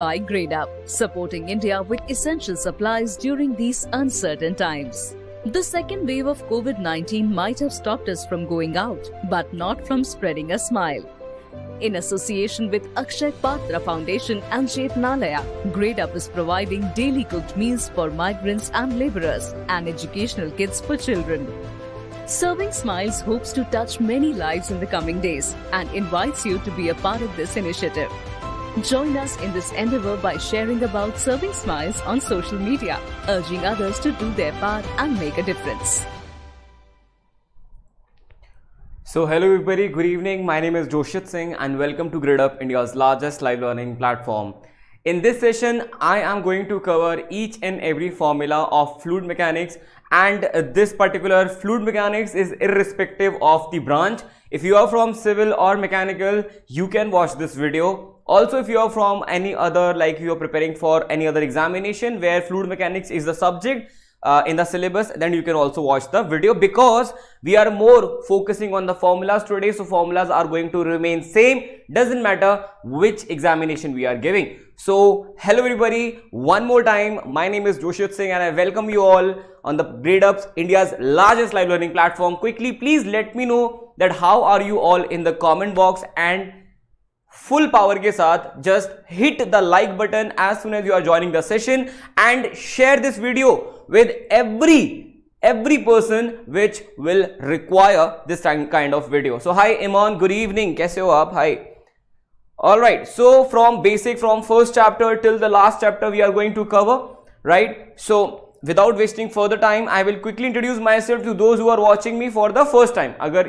by GradeUp, supporting India with essential supplies during these uncertain times. The second wave of COVID 19 might have stopped us from going out, but not from spreading a smile. In association with Akshay Patra Foundation and Chetnalaya, GradeUp is providing daily cooked meals for migrants and laborers and educational kits for children. Serving Smiles hopes to touch many lives in the coming days and invites you to be a part of this initiative. Join us in this endeavor by sharing about serving smiles on social media, urging others to do their part and make a difference. So hello everybody, good evening. My name is Joshit Singh and welcome to GridUp, India's largest live learning platform. In this session, I am going to cover each and every formula of fluid mechanics and this particular fluid mechanics is irrespective of the branch. If you are from civil or mechanical, you can watch this video also if you are from any other like you are preparing for any other examination where fluid mechanics is the subject uh, in the syllabus then you can also watch the video because we are more focusing on the formulas today so formulas are going to remain same doesn't matter which examination we are giving so hello everybody one more time my name is Joshit Singh and I welcome you all on the grade ups India's largest live learning platform quickly please let me know that how are you all in the comment box and full power ke saath just hit the like button as soon as you are joining the session and share this video with every every person which will require this kind of video so hi Iman good evening kaise ho aap hi all right so from basic from first chapter till the last chapter we are going to cover right so without wasting further time I will quickly introduce myself to those who are watching me for the first time agar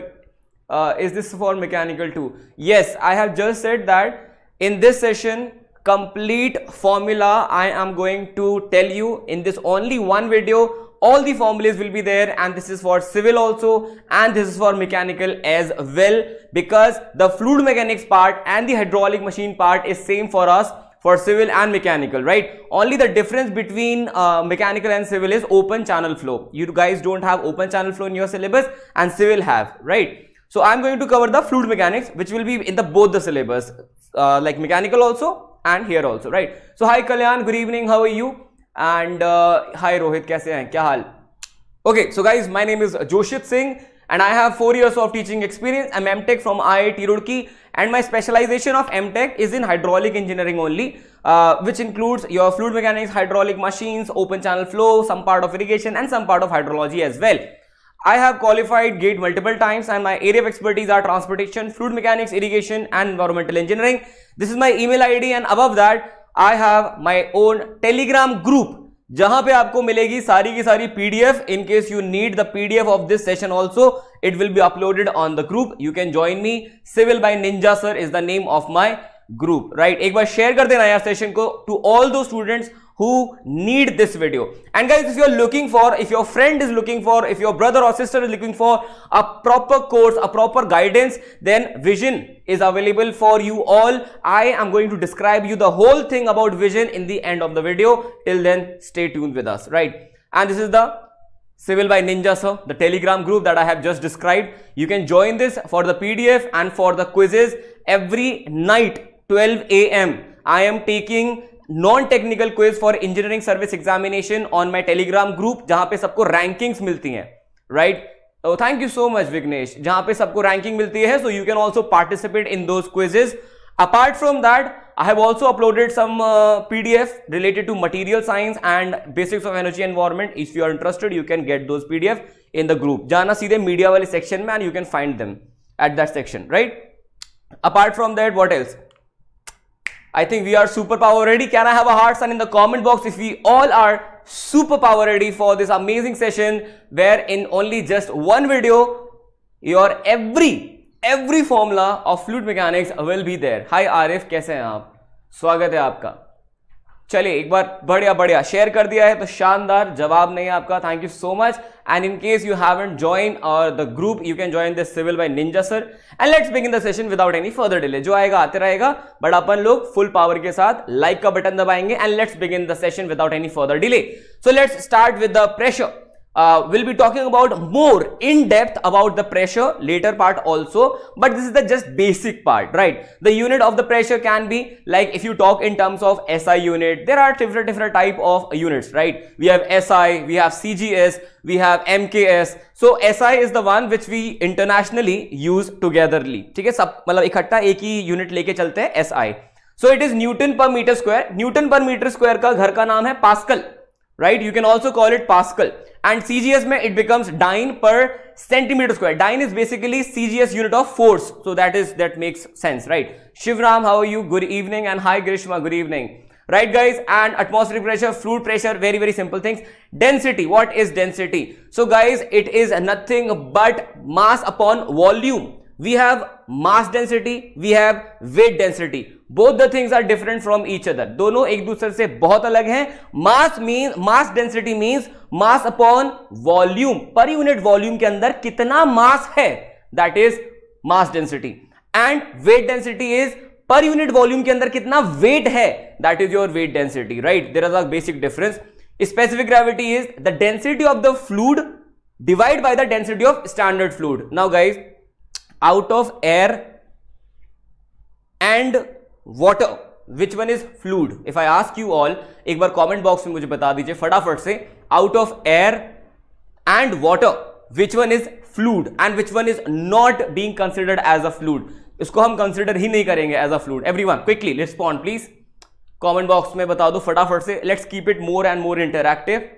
uh, is this for mechanical too? Yes, I have just said that in this session complete formula I am going to tell you in this only one video all the formulas will be there and this is for civil also and this is for mechanical as well because the fluid mechanics part and the hydraulic machine part is same for us for civil and mechanical right only the difference between uh, mechanical and civil is open channel flow you guys don't have open channel flow in your syllabus and civil have right so I'm going to cover the fluid mechanics, which will be in the both the syllabus, uh, like mechanical also and here also, right? So hi Kalyan, good evening, how are you? And uh, hi Rohit, kaise hain? Kya hal? Okay, so guys, my name is Joshit Singh and I have 4 years of teaching experience. I'm MTech from IIT Roorkee and my specialization of MTech is in hydraulic engineering only uh, which includes your fluid mechanics, hydraulic machines, open channel flow, some part of irrigation and some part of hydrology as well. I have qualified GATE multiple times and my area of expertise are transportation, fluid mechanics, irrigation and environmental engineering. This is my email ID and above that I have my own telegram group जहां पे आपको मिलेगी सारी की सारी PDF in case you need the PDF of this session also it will be uploaded on the group you can join me civil by ninja sir is the name of my group right एक बार share कर देना यार session को to all those students who need this video and guys if you're looking for if your friend is looking for if your brother or sister is looking for a proper course a proper guidance then vision is available for you all i am going to describe you the whole thing about vision in the end of the video till then stay tuned with us right and this is the civil by ninja sir the telegram group that i have just described you can join this for the pdf and for the quizzes every night 12 a.m i am taking non technical quiz for engineering service examination on my Telegram group जहां पे सबको rankings मिलती हैं right thank you so much Vignesh जहां पे सबको ranking मिलती है so you can also participate in those quizzes apart from that I have also uploaded some uh, PDF related to material science and basics of energy environment. If you are interested, you can get those PDF in the group. Jana see the media wali section man, you can find them at that section, right? Apart from that, what else? I think we are superpower ready. Can I have a heart sign in the comment box if we all are superpower ready for this amazing session where in only just one video, your every, every formula of fluid mechanics will be there. Hi Arif, कैसे हैं आप? स्वागत है आपका. चलिए एक बार बढ़िया बढ़िया शेयर कर दिया है तो शानदार जवाब नहीं आपका thank you so much and in case you and join और the group you can join this civil by ninja sir and let's begin the session without any further delay जो आएगा आते रहेगा बट अपन लोग फुल पावर के साथ like like का button दबाएंगे and let's begin the session without any further delay so let's start with the pressure uh, we'll be talking about more in depth about the pressure later part also but this is the just basic part right the unit of the pressure can be like if you talk in terms of SI unit there are different different type of units right we have SI we have CGS we have MKS so SI is the one which we internationally use togetherly ठीक है सब मतलब इकट्ठा एक ही unit लेके चलते हैं SI so it is Newton per meter square Newton per meter square का घर का नाम है Pascal right? You can also call it Pascal. And CGS में it becomes dyne per centimeter square. Dyne is basically CGS unit of force. So that is, that makes sense, right? Shivram, how are you? Good evening. And hi Grishma, good evening. Right guys, and atmospheric pressure, fluid pressure, very, very simple things. Density, what is density? So guys, it is nothing but mass upon volume. we have mass density we have weight density both the things are different from each other दोनों एक दूसरे से बहुत अलग हैं mass mean mass density means mass upon volume पर unit volume के अंदर कितना मास है that is mass density and weight density is पर यूनिट वॉल्यूम के अंदर कितना वेट है that is your weight density right there are the basic difference specific gravity is the density of the fluid divide by the density of standard fluid now guys out of air and water which one is fluid if I ask you all एक बार comment box में मुझे बता दीजिए फटाफट से out of air and water which one is fluid and which one is not being considered as a fluid इसको हम कंसिडर ही नहीं करेंगे as a fluid everyone quickly respond please comment box में बता दो फटाफट से let's keep it more and more interactive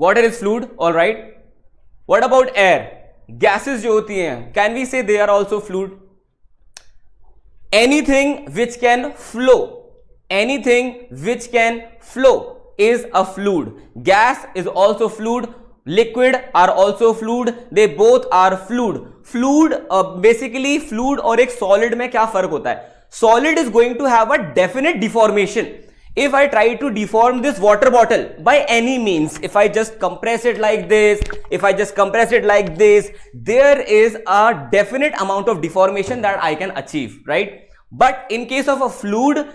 water is fluid all right what about air gases जो होती हैं can we say they are also fluid any anything which can flow anything which can flow is a fluid gas is also fluid liquid are also fluid they both are fluid fluid basically fluid और एक solid में क्या फर्क होता है solid is going to have a definite deformation if I try to deform this water bottle by any means, if I just compress it like this, if I just compress it like this, there is a definite amount of deformation that I can achieve, right? But in case of a fluid,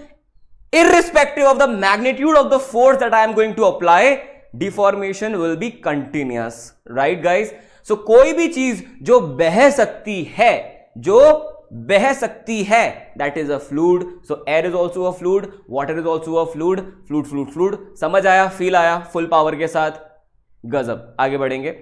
irrespective of the magnitude of the force that I am going to apply, deformation will be continuous, right, guys? So, कोई भी चीज जो बह सकती है जो बह सकती है that is a fluid so air is also a fluid water is also a fluid fluid fluid fluid समझ आया फील आया फुल पावर के साथ गजब आगे बढ़ेंगे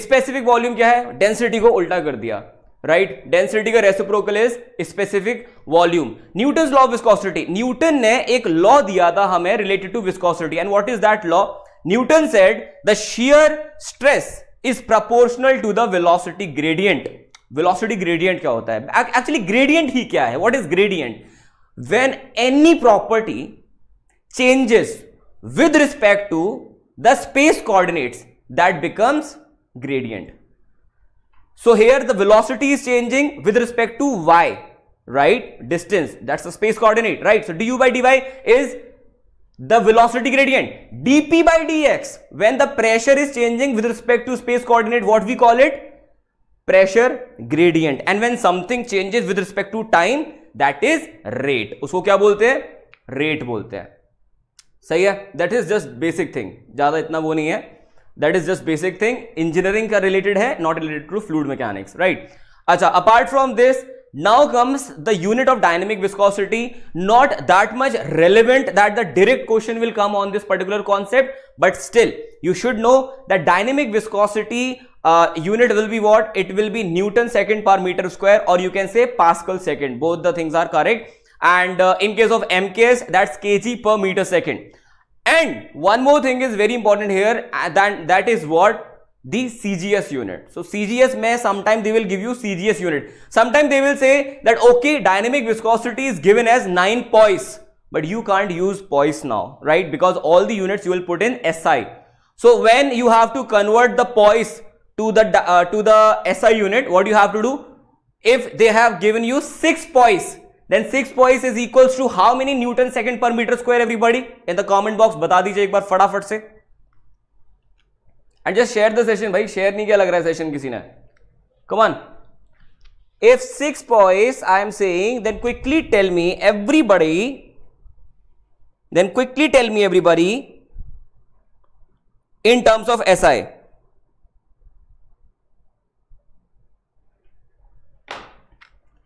स्पेसिफिक वॉल्यूम क्या है डेंसिटी को उल्टा कर दिया राइट डेंसिटी का reciprocal is specific volume Newton law of viscosity Newton ने एक लॉ दिया था हमें related to viscosity and what is that law Newton said the shear stress is proportional to the velocity gradient Velocity gradient? क्या gradient? है actually gradient ही when any property changes with respect to the space coordinates that becomes gradient so here the velocity is changing with respect to y right distance that's the space coordinate right so du by dy is the velocity gradient dp by dx when the pressure is changing with respect to space coordinate what we call it pressure gradient and when something changes with respect to time that is rate उसको क्या बोलते हैं rate बोलते हैं सही है that is just basic thing ज्यादा इतना वो नहीं है that is just basic thing engineering का रिलेटेड है not related to fluid mechanics right अच्छा apart from this Now comes the unit of dynamic viscosity, not that much relevant that the direct question will come on this particular concept, but still you should know that dynamic viscosity uh, unit will be what? It will be Newton second per meter square or you can say Pascal second. Both the things are correct. And uh, in case of MKS, that's kg per meter second. And one more thing is very important here and uh, that, that is what the CGS unit. So CGS may sometime they will give you CGS unit. Sometime they will say that okay dynamic viscosity is given as 9 poise but you can't use poise now right because all the units you will put in SI. So when you have to convert the poise to the uh, to the SI unit what you have to do if they have given you 6 poise then 6 poise is equals to how many Newton second per meter square everybody in the comment box bata dijiye ek bar fad se. And just share the session भाई share नहीं क्या लग रहा है session किसी ने कमान if six poise I am saying then quickly tell me everybody then quickly tell me everybody in terms of S I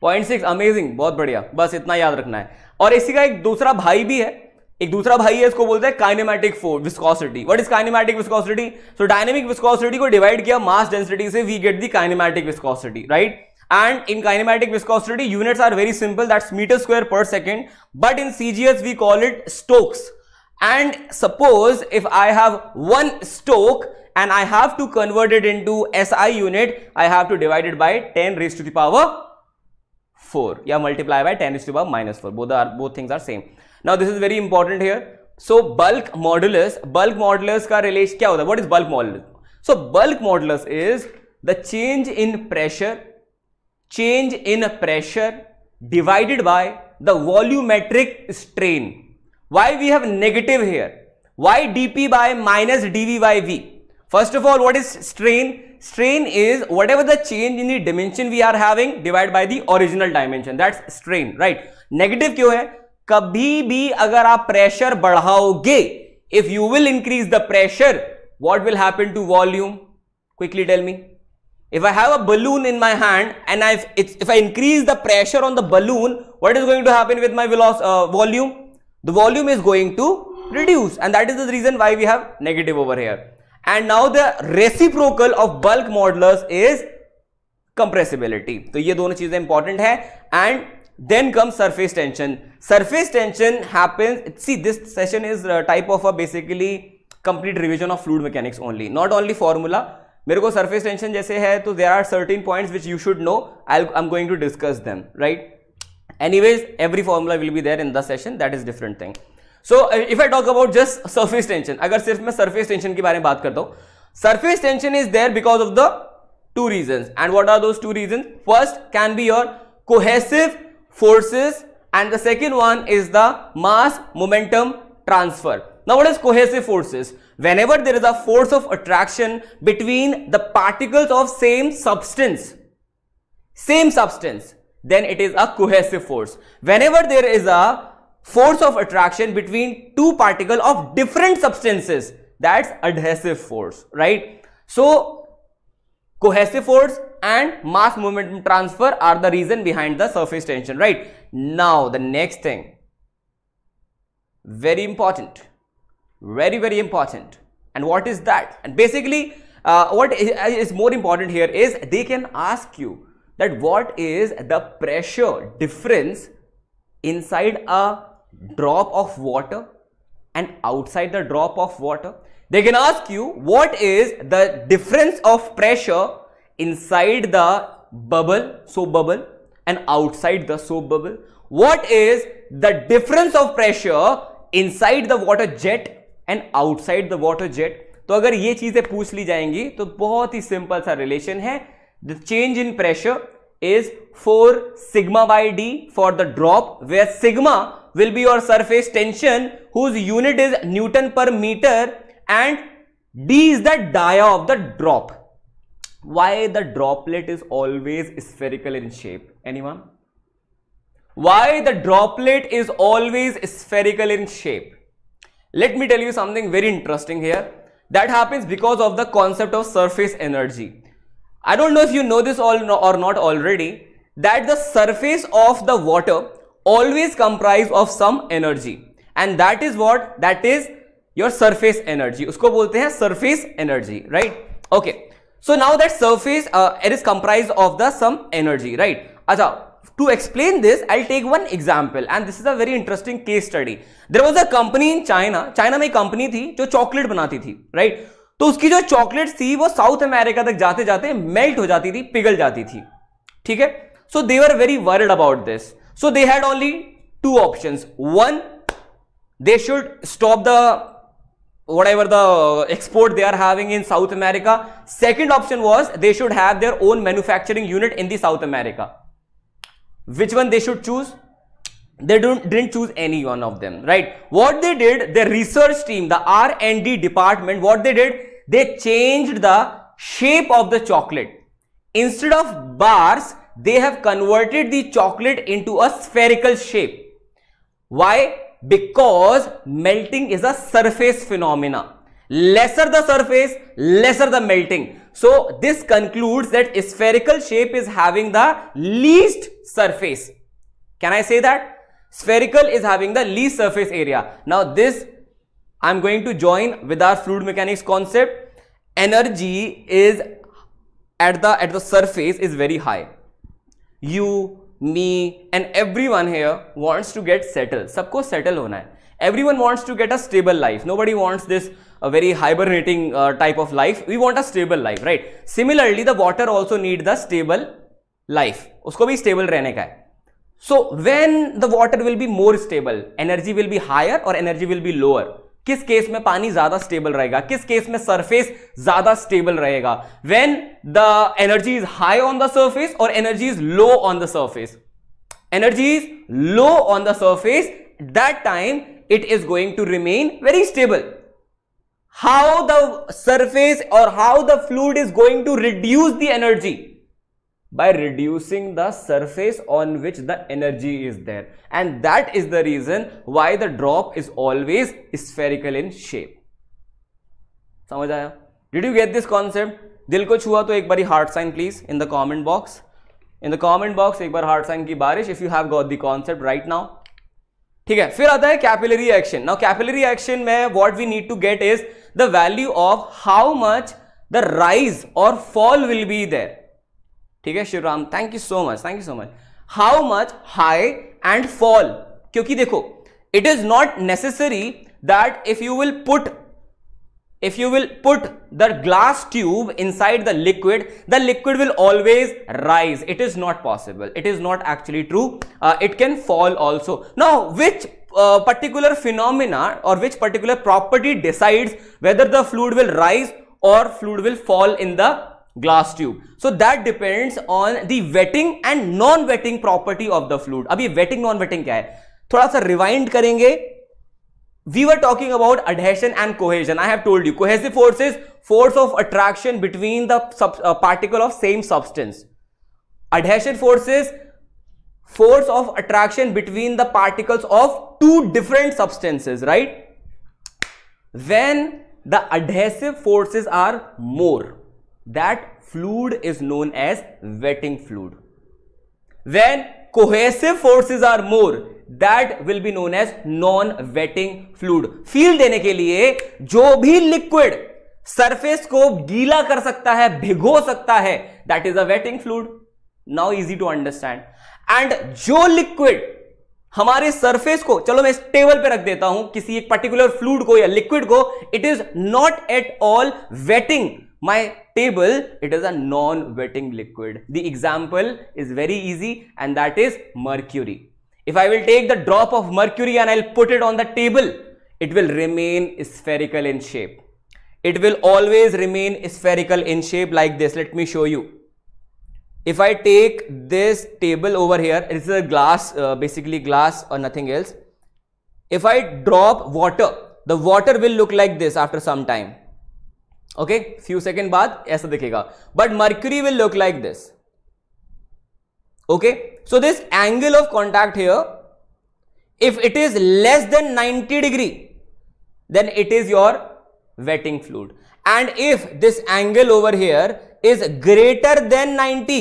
point six amazing बहुत बढ़िया बस इतना याद रखना है और इसी का एक दूसरा भाई भी है एक दूसरा भाई है इसको बोलते हैं kinematic force viscosity what is kinematic viscosity so dynamic viscosity को डिवाइड किया मास डेंसिटी से we get the kinematic viscosity right and in kinematic viscosity units are very simple that's metre square per second but in CGS we call it stokes and suppose if I have one stoke and I have to convert it into unit I have to divided by ten raise to the power four या multiply by ten raise to power minus four both are both things are same now this is very important here so bulk modulus bulk modulus का रिलेश क्या होता है what is bulk model so bulk modulus is the change in pressure change in pressure divided by the volumetric strain why we have negative here why D P by minus D V by V first of all what is strain strain is whatever the change in the dimension we are having divide by the original dimension that's strain right negative क्यों है कभी भी अगर आप pressure बढ़ाओगे if you will increase the pressure what will happen to volume quickly tell me if I have a balloon in my hand and I if I increase the pressure on the balloon what is going to happen with my volume the volume is going to reduce and that is the reason why we have negative over here and now the reciprocal of bulk modulus is compressibility तो ये दोनों चीजें important है and Then comes surface tension. Surface tension happens, see this session is a uh, type of a basically complete revision of fluid mechanics only. Not only formula, मेरे surface tension जैसे है तो there are certain points which you should know, I'll, I'm going to discuss them, right? Anyways, every formula will be there in the session, that is different thing. So uh, if I talk about just surface tension, अगर सिर्फ मैं surface tension के बारे में बात करता हूँ, surface tension is there because of the two reasons and what are those two reasons? First can be your cohesive forces and the second one is the mass momentum transfer. Now what is cohesive forces? Whenever there is a force of attraction between the particles of same substance, same substance, then it is a cohesive force. Whenever there is a force of attraction between two particles of different substances, that's adhesive force, right? So cohesive force and mass momentum transfer are the reason behind the surface tension right now the next thing very important very very important and what is that and basically uh, what is more important here is they can ask you that what is the pressure difference inside a drop of water and outside the drop of water they can ask you what is the difference of pressure inside the bubble, soap bubble and outside the soap bubble. What is the difference of pressure inside the water jet and outside the water jet? तो अगर ये चीजें पूछ ली जाएंगी तो बहुत ही simple सा रिलेशन है the change in pressure is four sigma by D for the drop where sigma will be your surface tension whose unit is newton per metre and D is the dia of the drop. Why the droplet is always spherical in shape? Anyone? Why the droplet is always spherical in shape? Let me tell you something very interesting here. That happens because of the concept of surface energy. I don't know if you know this all or not already that the surface of the water always comprise of some energy and that is what that is your surface energy उसको बोलते हैं surface energy right okay so now that surface it is comprise of the some energy right अच्छा to explain this I take one example and this is a very interesting case study there was a company in china china में company थी जो chocolate बनाती थी right right? तो उसकी जो chocolate थी वो साउथ अमेरिका तक जाते जाते मेल्ट हो जाती थी पिघल जाती थी ठीक है so they are very worried about this so they had only two option one they should stop the whatever the export they are having in South America. Second option was they should have their own manufacturing unit in the South America. Which one they should choose? They don't, didn't choose any one of them, right? What they did, the research team, the R&D department, what they did, they changed the shape of the chocolate. Instead of bars, they have converted the chocolate into a spherical shape. Why? because melting is a surface phenomena lesser the surface lesser the melting so this concludes that spherical shape is having the least surface can i say that spherical is having the least surface area now this i'm going to join with our fluid mechanics concept energy is at the at the surface is very high u me and everyone here wants to get settle सबको settle होना है everyone wants to get a stable life nobody wants this very hibernating type of life we want a stable life right similarly the water also need the stable life उसको भी stable रहने का है so when the water will be more stable energy will be higher और energy will be lower किस case में पानी ज्यादा स्टेबल रहेगा किस केस में सरफेस ज्यादा स्टेबल रहेगा when the energy is high on the surface और energy is low on the surface energy is low on the surface that time it is going to remain very stable how the surface और how the fluid is going to reduce the energy by reducing the surface on which the energy is there and that is the reason why the drop is always spherical in shape did you get this concept dil ko chua to ek bari heart sign please in the comment box in the comment box ek bar heart sign ki barish if you have got the concept right now ठीक है फिर आता है capillary action. Now capillary action में what we need to get is the value of how much the rise और fall will be there ठीक है Shri Ram thank you so much thank you so much how much high and fall क्योंकि देखो it is not necessary that if you will put if you will put the glass tube inside the liquid the liquid will always rise it is not possible it is not actually true uh, it can fall also now which uh, particular phenomena or which particular property decides whether the fluid will rise or fluid will fall in the glass tube. So that depends on the wetting and non-wetting property of the fluid. Abhi wetting non-wetting kya hai? Thoda sa rewind karenge. We were talking about adhesion and cohesion. I have told you cohesive force is force of attraction between the sub, uh, particle of same substance. Adhesion force is force of attraction between the particles of two different substances, right? When the adhesive forces are more that fluid is known as wetting fluid when cohesive forces are more that will be known as non wetting fluid feel देने के लिए जो भी liquid surface को गीला कर सकता है भिगो सकता है that is a wetting fluid now easy to understand and जो लिक्विड हमारे सरफेस को चलो मैं इस टेबल पे रख देता हूं किसी एक पर्टिकुलर फ्लूड को या लिक्विड को it is not at all wetting my table it is a non wetting liquid the example is very easy and that is mercury if I will take the drop of mercury and I put it on the table it will remain spherical in shape it will always remain spherical in shape like this let me show you if I take this table over here, this is a glass, uh, basically glass or nothing else. If I drop water, the water will look like this after some time. Okay, few second baad, ऐसा दिखेगा. But mercury will look like this. Okay, so this angle of contact here, if it is less than 90 degree, then it is your wetting fluid. And if this angle over here is greater than 90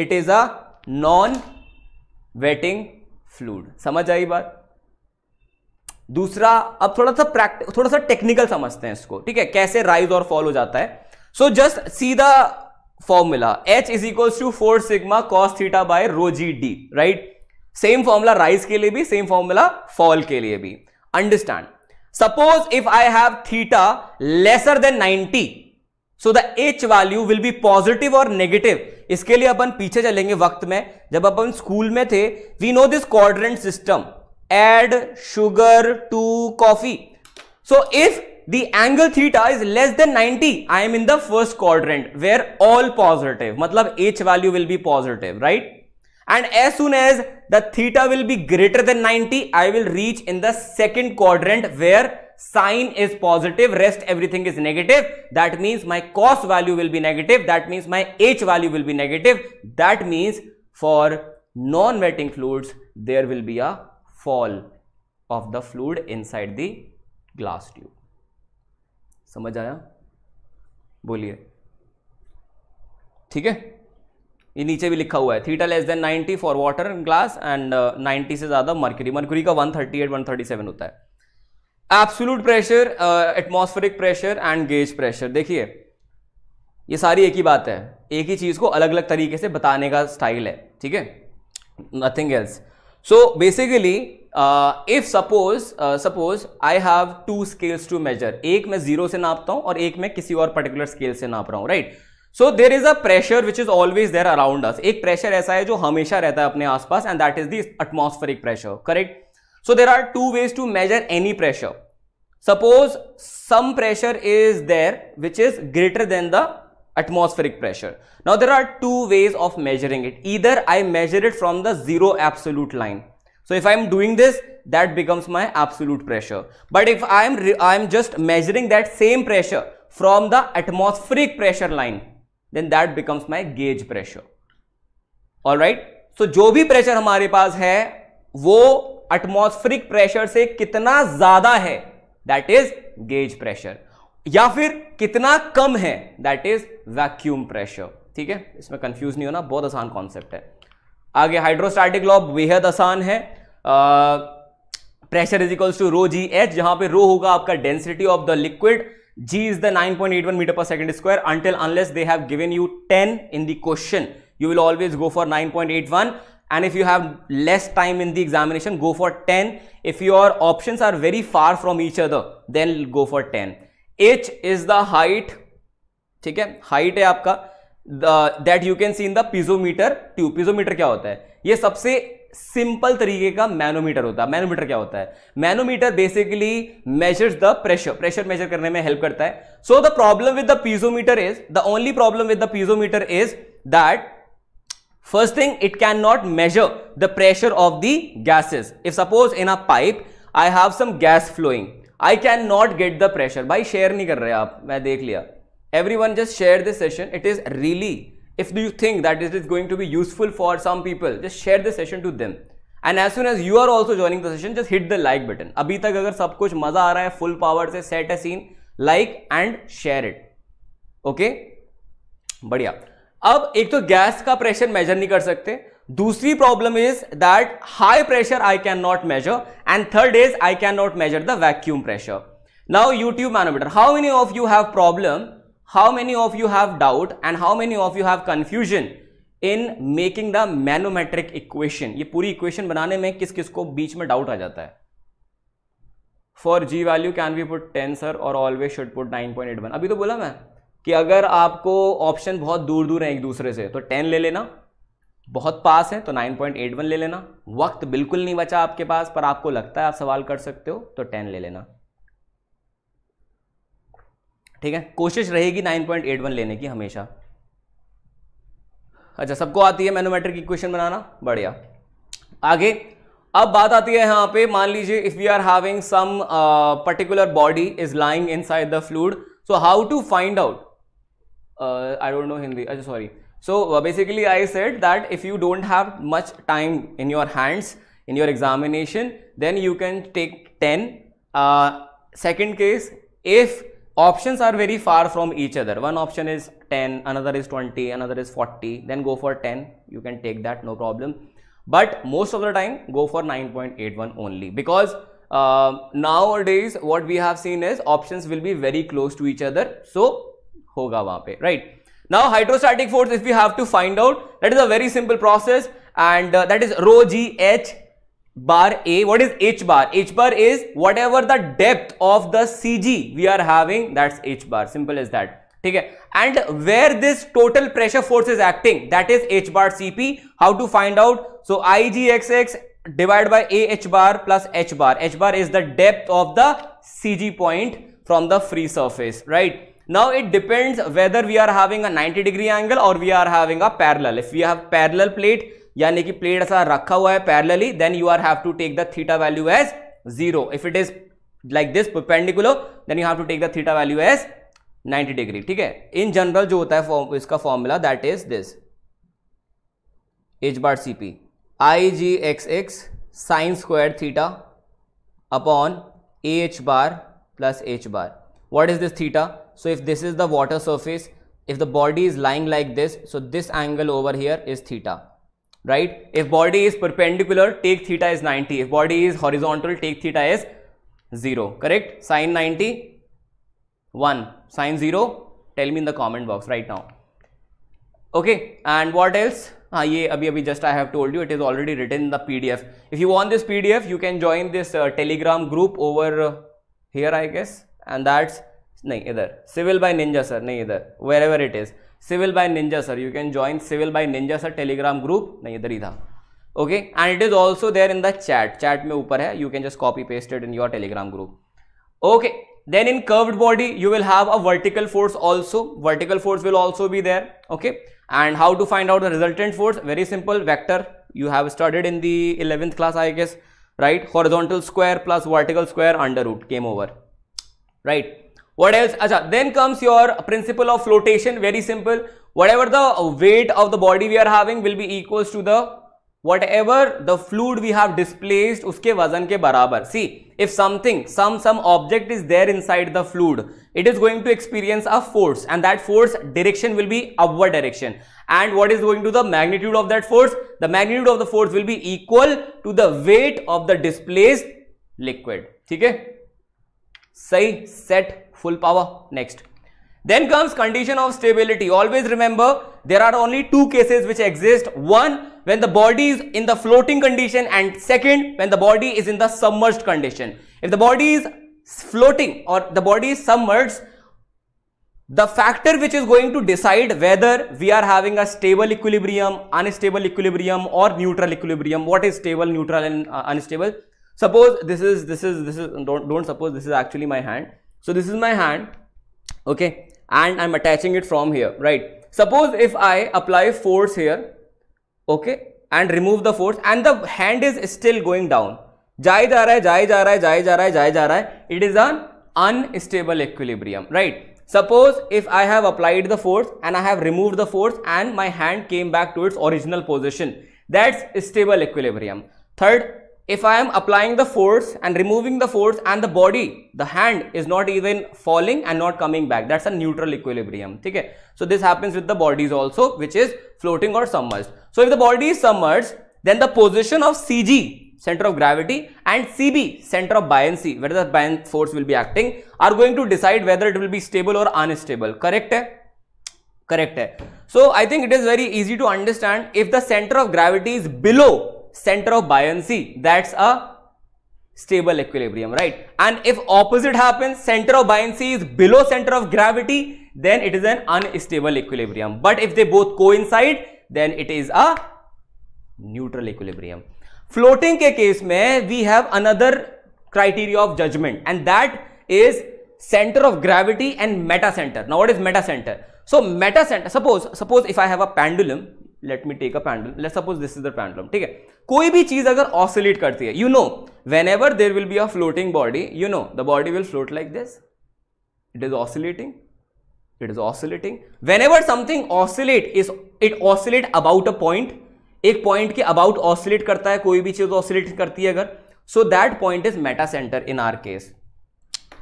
it is a non wetting fluid समझ आई बात दूसरा अब थोड़ा सा practice थोड़ा सा technical समझते हैं इसको ठीक है कैसे राइज और फॉल हो जाता है सो जस्ट सीधा formula H is equals to four sigma cos theta by rho g D right same formula rise के लिए भी सेम फॉर्मूला फॉल के लिए भी understand suppose if I have theta lesser than ninety so the H value will be positive और negative इसके लिए अपन पीछे चलेंगे वक्त में जब अपन स्कूल में थे we know this quadrant system add sugar to coffee so if the angle theta is less than 90 I am in the first quadrant where all positive मतलब H value will be positive right and as soon as the theta will be greater than 90 I will reach in the second quadrant where sine is positive rest everything is negative that means my cos value will be negative that means my h value will be negative that means for non-wetting fluids there will be a fall of the fluid inside the glass tube. समझ आया बोलिए ठीक है ये नीचे भी लिखा हुआ है theta less than 90 for water glass and 90 से ज़्यादा मर्क्यूरी मर्क्यूरी का 138 137 होता है absolute pressure atmospheric pressure and gauge pressure देखिए ये सारी एक ही बात है एक ही चीज़ को अलग अलग तरीके से बताने का स्टाइल है ठीक है nothing else so basically if suppose suppose I have two scales to measure एक मैं जीरो से नापता हूँ और एक मैं किसी और पर्टिकुलर स्केल से नाप रहा हूँ right right? So there is a pressure which is always there around us. As pressure is ऐसा है जो हमेशा रहता है अपने आसपास and that is the atmospheric pressure correct so there are two ways to measure suppose some pressure is there which is greater than the atmospheric pressure now there are two ways of measuring it either i measure it from the zero absolute line so if i'm doing this that becomes my absolute pressure but if i'm i'm just measuring that same pressure from the atmospheric pressure line then that becomes my gauge pressure all right सो जो भी pressure हमारे पास है वो atmospheric pressure से कितना ज्यादा है दैट इज गेज प्रेशर या फिर कितना कम है दैट इज वैक्यूम प्रेशर ठीक है इसमें कंफ्यूज नहीं होना बहुत आसान कॉन्सेप्ट है आगे हाइड्रोस्टैटिक लॉ बेहद आसान है pressure is equals to rho G H जहां पे रो होगा आपका density of the liquid g is the 9.81 meter per second square until unless they have given you 10 in the question you will always go for 9.81 and if you have less time in the examination go for 10 if your options are very far from each other then go for 10 h is the height ठीक है height है आपका that you can see in the piezometer tube piezometer क्या होता है ये सबसे simple तरीके का मैनोमीटर होता है मैनोमीटर क्या होता है manometer basically measures the pressure pressure measure करने में हेल्प करता है so the problem with the piezometer is the only problem with the piezometer is that first thing it can not measure the pressure of the gases if suppose in a pipe I have some gas flowing I can not get the pressure भाई share नहीं कर रहे आप मैं देख लिया everyone just share this session it is really if you think that it is going to be useful for some people just share this session to them and as soon as you are also joining the session just hit the like button अभी तक अगर सब कुछ मजा आ रहा है full power से सेट है scene like and share it okay बढ़िया अब एक तो गैस का प्रेशर मेजर नहीं कर सकते दूसरी problem is that high pressure I can not measure and third is I can not measure the vacuum pressure now U tube manometer how many of you have problem how many of you have doubt and how many of you have confusion in making the manometric equation ये पूरी equation बनाने में किस किस को बीच में doubt आ जाता है for g value can be put ten sir और always should put nine point eight one अभी तो बोला मैं कि अगर आपको ऑप्शन बहुत दूर दूर है एक दूसरे से तो टेन ले लेना बहुत पास है तो नाइन पॉइंट एट वन ले लेना वक्त बिल्कुल नहीं बचा आपके पास पर आपको लगता है आप सवाल कर सकते हो तो टेन ले लेना ठीक है कोशिश रहेगी 9.81 लेने की हमेशा अच्छा सबको आती है मैनोमेट्रिक इक्वेशन बनाना बढ़िया आगे अब बात आती है यहां पे मान लीजिए if we are having some particular body is lying inside the fluid so how to find out I don't know Hindi अच्छा sorry so basically I said that if you don't have much time in your hands in your examination then you can take ten second case if options are very far from each other one option is 10 another is 20 another is 40 then go for 10 you can take that no problem but most of the time go for 9.81 only because uh, nowadays what we have seen is options will be very close to each other so hoga wape, pe right now hydrostatic force if we have to find out that is a very simple process and uh, that is rho g h bar A. What is H bar? H bar is whatever the depth of the CG we are having, that's H bar. Simple as that. Okay. And where this total pressure force is acting? That is h bar CP. How to find out? So out so divided by A h bar plus h bar. H bar is the depth of the CG point from the free surface, right? now it depends whether we are having a 90 degree angle or we are having a parallel if we have parallel plate यानी कि plate ऐसा रखा हुआ है parallelly then you are have to take the theta value as zero if it is like this perpendicular then you have to take the theta value as 90 degree ठीक है in general जो होता है form इसका formula that is this h bar c p I g x x sine square theta upon A h bar plus h bar what is this theta so if this is the water surface if the body is lying like this so this angle over here is theta right? If body is perpendicular, take theta is 90. If body is horizontal, take theta is 0, correct? Sin 90, 1. Sin 0, tell me in the comment box right now. Okay, and what else? Ah, ye, abhi, abhi, just I have told you, it is already written in the PDF. If you want this PDF, you can join this uh, Telegram group over uh, here, I guess. And that's, no, either. Civil by Ninja, sir, no, either. Wherever it is civil by ninja sir you can join civil by ninja sir telegram group nahi idhar hi tha okay and it is also there in the chat chat me upar hai you can just copy paste it in your telegram group okay then in curved body you will have a vertical force also vertical force will also be there okay and how to find out the resultant force very simple vector you have studied in the 11th class i guess right horizontal square plus vertical square under root came over right what else? Acha, then comes your principle of flotation. Very simple. Whatever the weight of the body we are having will be equals to the whatever the fluid we have displaced उसके वजन के बराबर see if something some some object is there inside the fluid it is going to experience a force and that force direction will be upward direction and what is going to the magnitude of that force the magnitude of the force will be equal to the weight of the displaced liquid ठीक है सही set full power. Next. Then comes condition of stability. Always remember there are only two cases which exist. One when the body is in the floating condition and second when the body is in the submerged condition. If the body is floating or the body is submerged, the factor which is going to decide whether we are having a stable equilibrium, unstable equilibrium or neutral equilibrium. What is stable, neutral and uh, unstable? Suppose this is, this is, this is, don't, don't suppose this is actually my hand so this is my hand okay and i'm attaching it from here right suppose if i apply force here okay and remove the force and the hand is still going down jai ja raha hai jai ja raha hai jai ja raha hai jai ja raha hai it is an unstable equilibrium right suppose if i have applied the force and i have removed the force and my hand came back to its original position that's stable equilibrium third if I am applying the force and removing the force and the body, the hand is not even falling and not coming back. That's a neutral equilibrium. Okay? So this happens with the bodies also, which is floating or submerged. So if the body is submerged, then the position of CG, center of gravity, and CB, center of buoyancy, where the buoyant force will be acting, are going to decide whether it will be stable or unstable. Correct? Correct. So I think it is very easy to understand if the center of gravity is below center of buoyancy, that's a stable equilibrium, right? And if opposite happens, center of buoyancy is below center of gravity, then it is an unstable equilibrium. But if they both coincide, then it is a neutral equilibrium. Floating के case में we have another criteria of judgment and that is center of gravity and meta center. Now what is meta center? So meta center, suppose, suppose if I have a pendulum, let me take a pendulum, let's suppose this is the pendulum, Okay. कोई भी चीज अगर oscillate करती है you know whenever there will be a floating body you know the body will float like this it is oscillating it is oscillating whenever something oscillate is it oscillate about a point एक point के about oscillate करता है कोई भी चीज oscillate करती है अगर so that point is metacentre in our case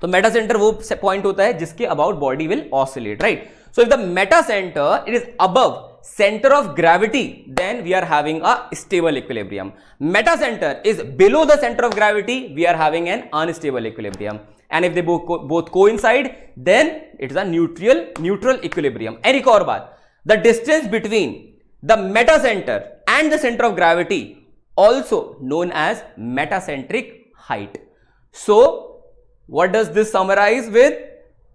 तो मेटा सेंटर वो पॉइंट होता है जिसके about body will oscillate right so if the metacentre it is above center of gravity, then we are having a stable equilibrium. Metacentre is below the center of gravity, we are having an unstable equilibrium. And if they both, co both coincide, then it is a neutral, neutral equilibrium. And recall baat, the distance between the metacentre and the center of gravity also known as metacentric height. So, what does this summarize with?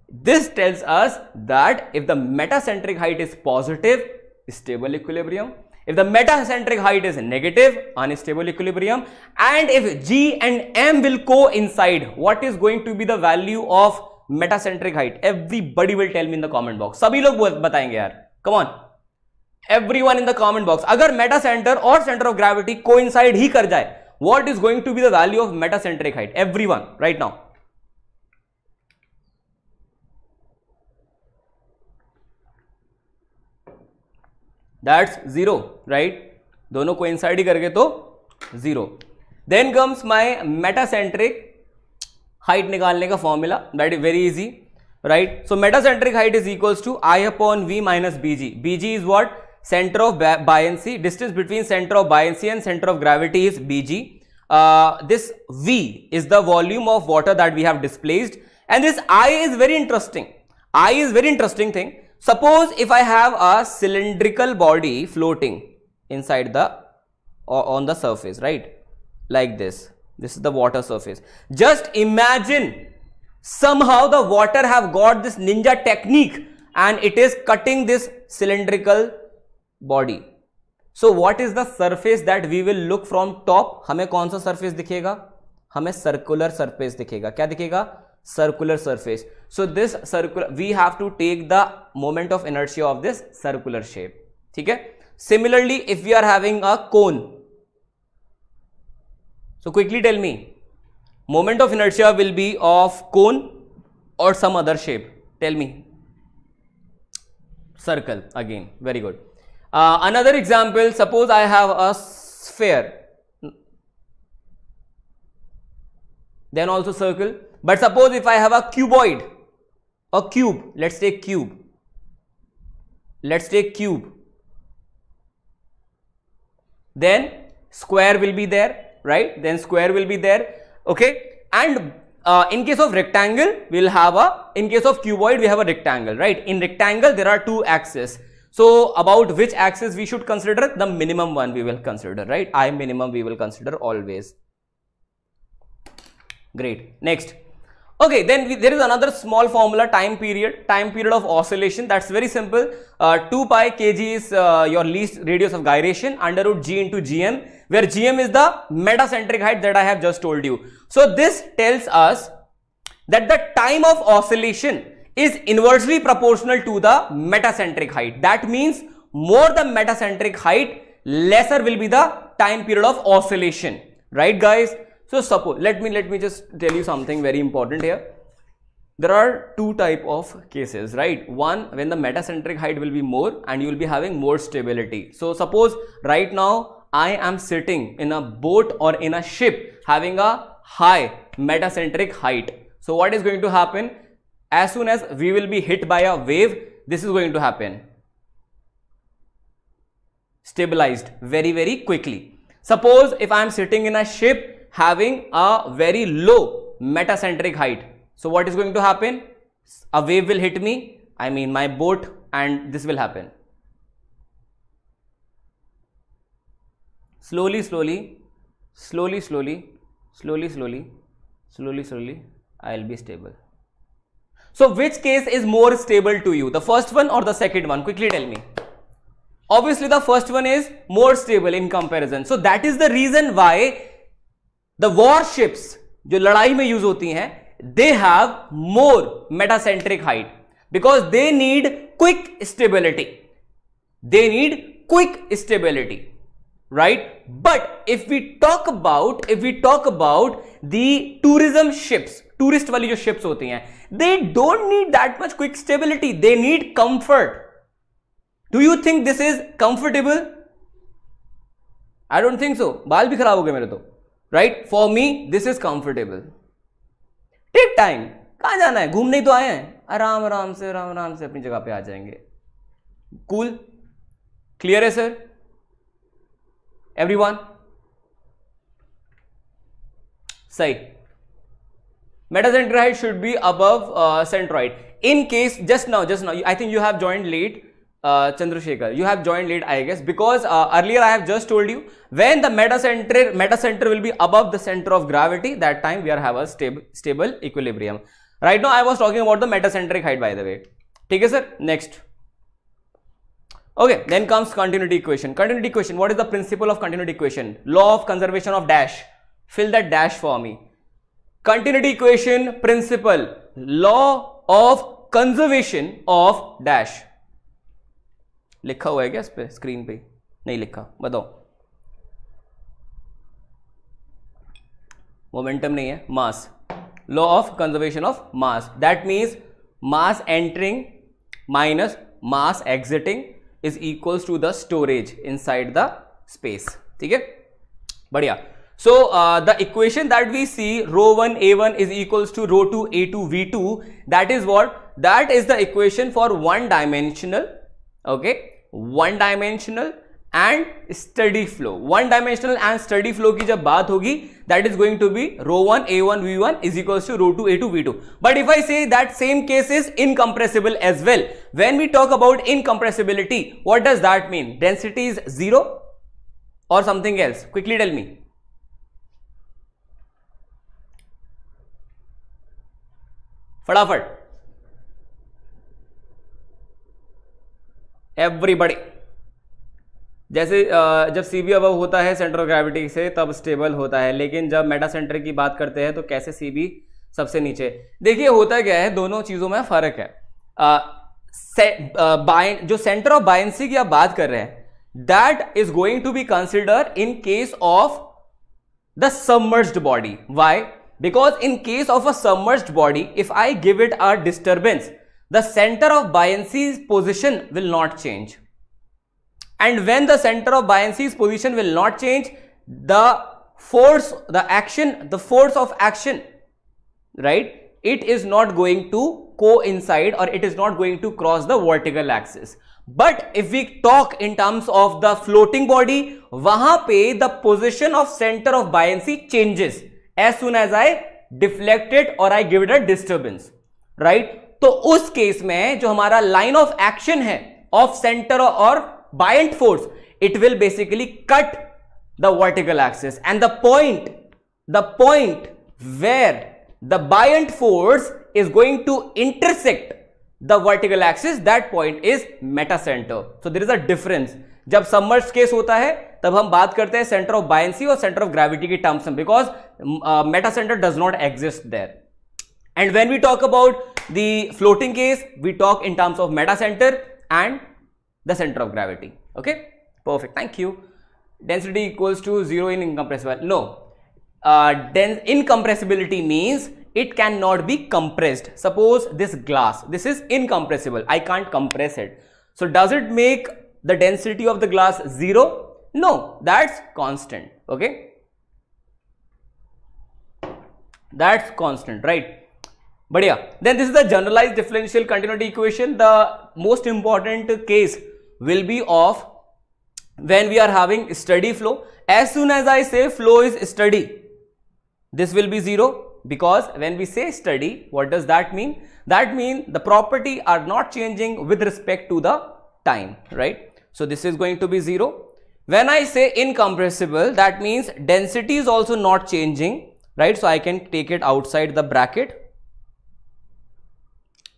This tells us that if the metacentric height is positive, stable equilibrium. If the metacentric height is negative, unstable equilibrium. And if G and M will coincide, what is going to be the value of metacentric height? Everybody will tell me in the comment box. sabhi log batayenge yaar Come on. Everyone in the comment box. agar meta center or center of gravity coincide hi kar jaye what is going to be the value of metacentric height? Everyone, right now. That's zero, right? दोनों को inside ही करके तो zero then comes my metacentric height निकालने का formula that is very easy right so metacentric height is equals to I upon V minus B G B center of buoyancy distance between center of buoyancy and center of gravity is bg uh, this v is the volume of water that we have displaced and this i is very interesting i is very interesting thing Suppose if I have a cylindrical body floating inside the or on the surface, right? Like this. This is the water surface. Just imagine somehow the water have got this ninja technique and it is cutting this cylindrical body. So what is the surface that we will look from top? हमें कौन सा surface दिखेगा? हमें circular surface दिखेगा. क्या दिखेगा? circular surface. So this circular, we have to take the moment of inertia of this circular shape. Okay? Similarly, if we are having a cone, so quickly tell me, moment of inertia will be of cone or some other shape. Tell me. Circle again, very good. Uh, another example, suppose I have a sphere, then also circle but suppose if I have a cuboid, a cube, let's take cube. Let's take cube. Then square will be there, right? Then square will be there, okay? And uh, in case of rectangle, we'll have a, in case of cuboid, we have a rectangle, right? In rectangle, there are two axes. So about which axis we should consider? The minimum one we will consider, right? I minimum we will consider always. Great. Next. Okay, then we, there is another small formula, time period, time period of oscillation. That's very simple. Uh, 2 pi kg is uh, your least radius of gyration, under root g into gm, where gm is the metacentric height that I have just told you. So this tells us that the time of oscillation is inversely proportional to the metacentric height. That means more the metacentric height, lesser will be the time period of oscillation. Right, guys? So suppose, let me, let me just tell you something very important here. There are two type of cases, right? One, when the metacentric height will be more and you will be having more stability. So suppose right now I am sitting in a boat or in a ship having a high metacentric height. So what is going to happen? As soon as we will be hit by a wave, this is going to happen stabilized very very quickly suppose if i am sitting in a ship having a very low metacentric height. So what is going to happen? A wave will hit me, I mean my boat and this will happen. Slowly, slowly, slowly, slowly, slowly, slowly, slowly, slowly, I'll be stable. So which case is more stable to you? The first one or the second one? Quickly tell me. Obviously the first one is more stable in comparison. So that is the reason why the warships जो लड़ाई में use होती हैं they have more metacentric height because they need quick stability they need quick stability right but if we talk about if we talk about the tourism ships tourist वाली जो ships होती हैं they don't need that much quick stability they need comfort do you think this is comfortable I don't think so बाल भी खराब हो गए मेरे तो right for me this is comfortable take time कहाँ जाना है घूमने तो आए हैं आराम आराम से आराम आराम से अपनी जगह पे आ जाएंगे कूल cool. क्लियर है सर एवरीवन सही metacentre should be above centroid in case just now just now I think you have join late uh, Chandrasekhar. You have joined late, I guess, because uh, earlier I have just told you when the meta center, meta center will be above the center of gravity, that time we are have a stab stable equilibrium. Right now, I was talking about the metacentric height, by the way. Okay, sir. Next. Okay, then comes continuity equation. Continuity equation. What is the principle of continuity equation? Law of conservation of dash. Fill that dash for me. Continuity equation principle. Law of conservation of dash लिखा हुआ है क्या इस पर screen पे नहीं लिखा बताओ मोमेंटम नहीं है mass law of conservation of mass that means mass entering minus mass exiting is equals to the storage inside the space ठीक है बढ़िया so the equation that we see rho one A one is equal to rho two A two V two that is what that is the equation for one dimensional okay one dimensional and steady flow one dimensional and steady flow की जब बात होगी that is going to be rho one A one V one is equal to rho two A two V two but if I say that same case is incompressible as well when we talk about incompressibility what does that mean density is zero और something else quickly tell me फटाफट everybody जैसे जब C be above होता है centre of gravity से तब stable होता है लेकिन जब मेटा सेंटर की बात करते हैं तो कैसे सी बी सबसे नीचे देखिए होता क्या है दोनों चीज़ों में फ़र्क है आ, से, आ, बाइन, जो सेंटर ऑफ बाइंसी की आप बात कर रहे हैं that is going to be consider in case of the submerged body why because in case of a submerged body if I give it are disturbance the center of buoyancy's position will not change. And when the center of buoyancy's position will not change, the force, the action, the force of action, right, it is not going to coincide or it is not going to cross the vertical axis. But if we talk in terms of the floating body, wahan pe the position of center of buoyancy changes as soon as I deflect it or I give it a disturbance, right? तो उस case में जो हमारा line of action है of centre और buoyant force it will basically cut the vertical axis and the point the point where the buoyant force is going to intersect the vertical axis that point is metacentre so there is a difference जब submerse case होता है तब हम बात करते हैं centre of buoyancy और centre of gravity की टर्म्स में because metacentre does not exist there and when we talk about the floating case we talk in terms of meta center and the center of gravity okay perfect thank you density equals to 0 in incompressible no uh, dense incompressibility means it cannot be compressed suppose this glass this is incompressible i can't compress it so does it make the density of the glass 0 no that's constant okay that's constant right but yeah, then this is the generalized differential continuity equation. The most important case will be of when we are having steady flow. As soon as I say flow is steady, this will be zero because when we say steady, what does that mean? That means the property are not changing with respect to the time, right? So this is going to be zero. When I say incompressible, that means density is also not changing, right? So I can take it outside the bracket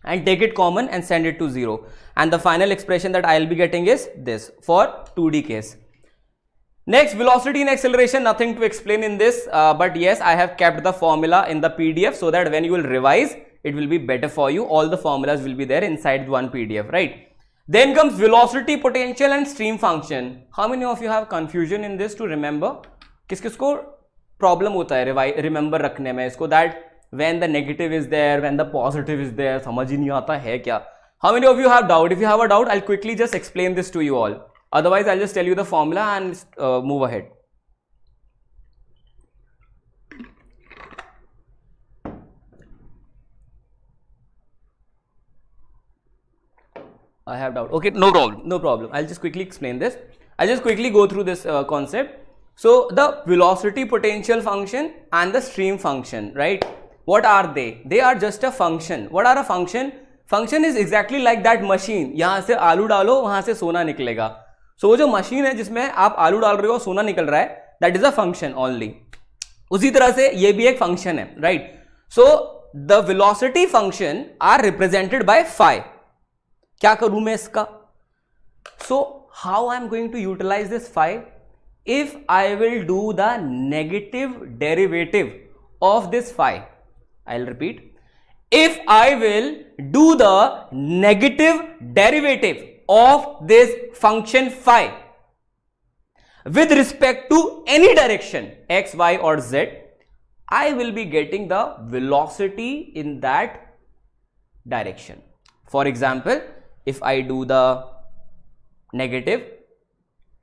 and take it common and send it to 0 and the final expression that I'll be getting is this for 2D case. Next velocity and acceleration nothing to explain in this uh, but yes I have kept the formula in the PDF so that when you will revise it will be better for you all the formulas will be there inside one PDF right. Then comes velocity potential and stream function. How many of you have confusion in this to remember? किस किस को problem होता है remember रखने में इसको that when the negative is there when the positive is there समझ ही नहीं आता है क्या how many of you have doubt if you have a doubt i'll quickly just explain this to you all otherwise i'll just tell you the formula and uh, move ahead I have doubt. Okay, no problem. No problem. I'll just quickly explain this. I'll just quickly go through this uh, concept. So the velocity potential function and the stream function, right? What are they they are just a function what are a function function is exactly like that machine यहाँ से आलू डालो वहाँ से सोना निकलेगा सो so, वो जो मशीन है जिसमें आप आलू डाल रहे हो सोना निकल रहा है that is a function only उसी तरह से ये भी एक फंक्शन है right so the velocity function are represented by phi क्या करूं मैं इसका so how I am going to utilise this phi if I will do the negative derivative of this phi I'll repeat. If I will do the negative derivative of this function phi with respect to any direction x, y or z, I will be getting the velocity in that direction. For example, if I do the negative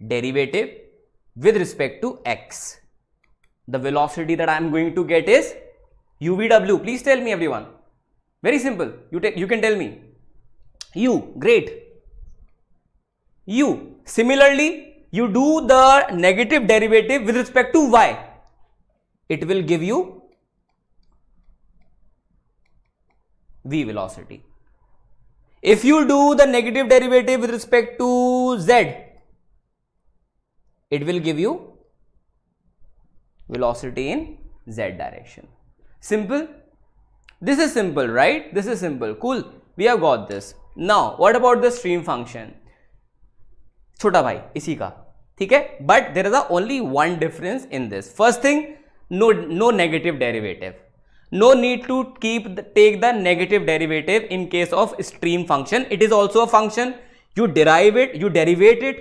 derivative with respect to x, the velocity that I am going to get is UVW, please tell me everyone. Very simple, you, you can tell me. U, great. U, similarly, you do the negative derivative with respect to Y. It will give you V velocity. If you do the negative derivative with respect to Z, it will give you velocity in Z direction. Simple? This is simple, right? This is simple. Cool. We have got this. Now, what about the stream function? Chota bhai, isi ka, ठीक है but there is a only one difference in this first no no no no need to keep the, take the negative derivative in case of stream function it is also a function you derive it you derivate it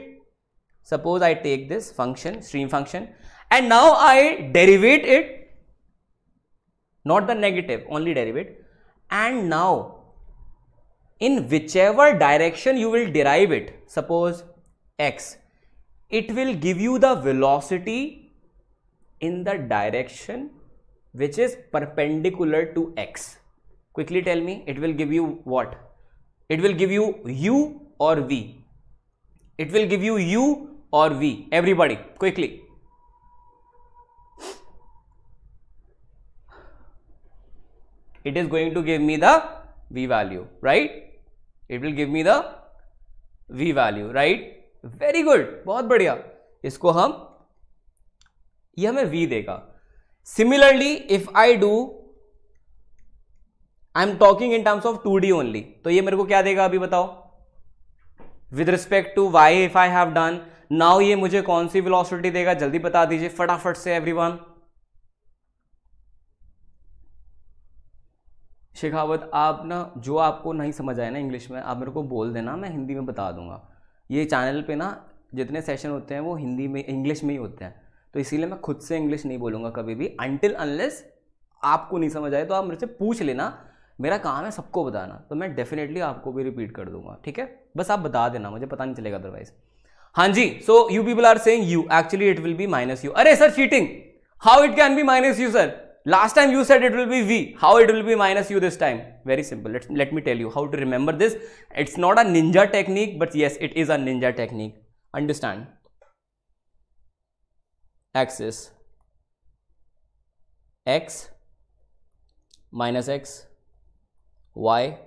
suppose i take this function stream function and now i derivate it not the negative only derivative and now in whichever direction you will derive it suppose x it will give you the velocity in the direction which is perpendicular to x quickly tell me it will give you what it will give you u or v it will give you u or v everybody quickly it is going to give me the v value right it will give me the v value right very good बहुत बढ़िया इसको हम ये हमें v देगा similarly if I do I am talking in terms of two D only तो ये मेरे को क्या देगा अभी बताओ with respect to y if I have done now ये मुझे कौन सी वेलोसिटी देगा जल्दी बता दीजिए फटाफट से एवरीवन शेखावत आप ना जो आपको नहीं समझ आए ना इंग्लिश में आप मेरे को बोल देना मैं हिंदी में बता दूंगा ये चैनल पे ना जितने सेशन होते हैं वो हिंदी में इंग्लिश में ही होते हैं तो इसीलिए मैं खुद से इंग्लिश नहीं बोलूँगा कभी भी अनटिल अनलेस आपको नहीं समझ आए तो आप मेरे से पूछ लेना मेरा काम है सबको बताना तो मैं डेफिनेटली आपको भी रिपीट कर दूंगा ठीक है बस आप बता देना मुझे पता नहीं चलेगा अदरवाइज हाँ जी so you people are saying you actually it will be minus u अरे sir cheating how it can be minus u sir Last time you said it will be V. How it will be minus U this time? Very simple. Let's, let me tell you how to remember this. It's not a ninja technique, but yes, it is a ninja technique. Understand? Axis x minus x y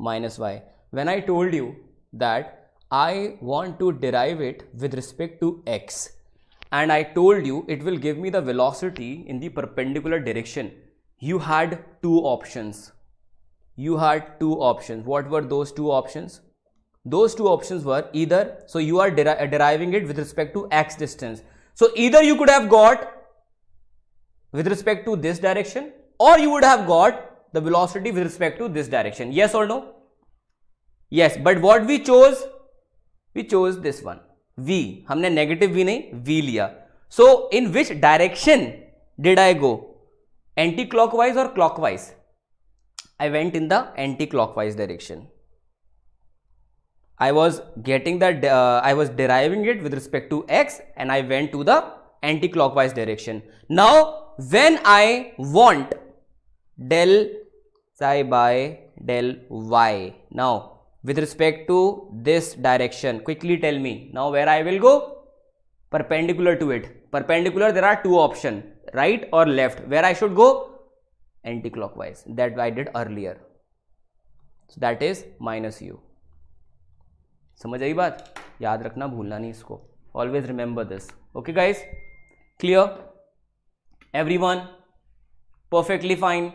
minus y. When I told you that I want to derive it with respect to x, and I told you it will give me the velocity in the perpendicular direction. You had two options. You had two options. What were those two options? Those two options were either, so you are deri deriving it with respect to x distance. So either you could have got with respect to this direction or you would have got the velocity with respect to this direction. Yes or no? Yes, but what we chose? We chose this one v हमने negative v नहीं v so in which direction did I go anti clockwise or clockwise I went in the anti clockwise direction I was getting that. Uh, I was deriving it with respect to x and I went to the anti clockwise direction now when I want del psi by del y now with respect to this direction quickly tell me now where I will go perpendicular to it perpendicular there are two option right or left where I should go Anti-clockwise. that I did earlier so that is minus u समझ आई बात याद रखना भूलना नहीं इसको Always remember this. Okay guys? Clear? Everyone? perfectly fine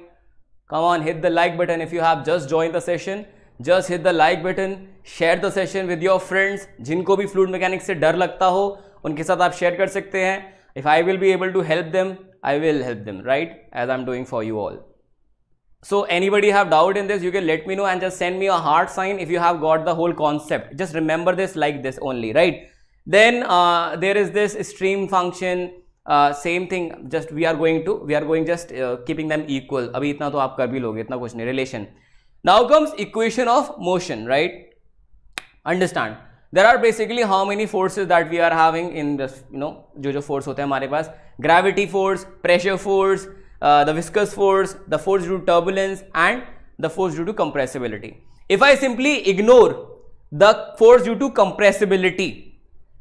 come on hit the like button if you have just joined the session just hit the like button share the session with your friends जिनको भी fluid mechanic से डर लगता हो उनके साथ आप share कर सकते हैं if I will be able to help them I will help them right as I am doing for you all so anybody have doubt in this you can let me know and just send me a heart sign if you have got the whole concept just remember this like this only right then there is this stream function same thing just we are going to we are going just keeping them equal अभी इतना तो आप कर भी लोगे इतना कुछ नहीं relation Now comes equation of motion, right? Understand. There are basically how many forces that we are having in the you know, jojo force hote hai paas. gravity force, pressure force, uh, the viscous force, the force due to turbulence, and the force due to compressibility. If I simply ignore the force due to compressibility,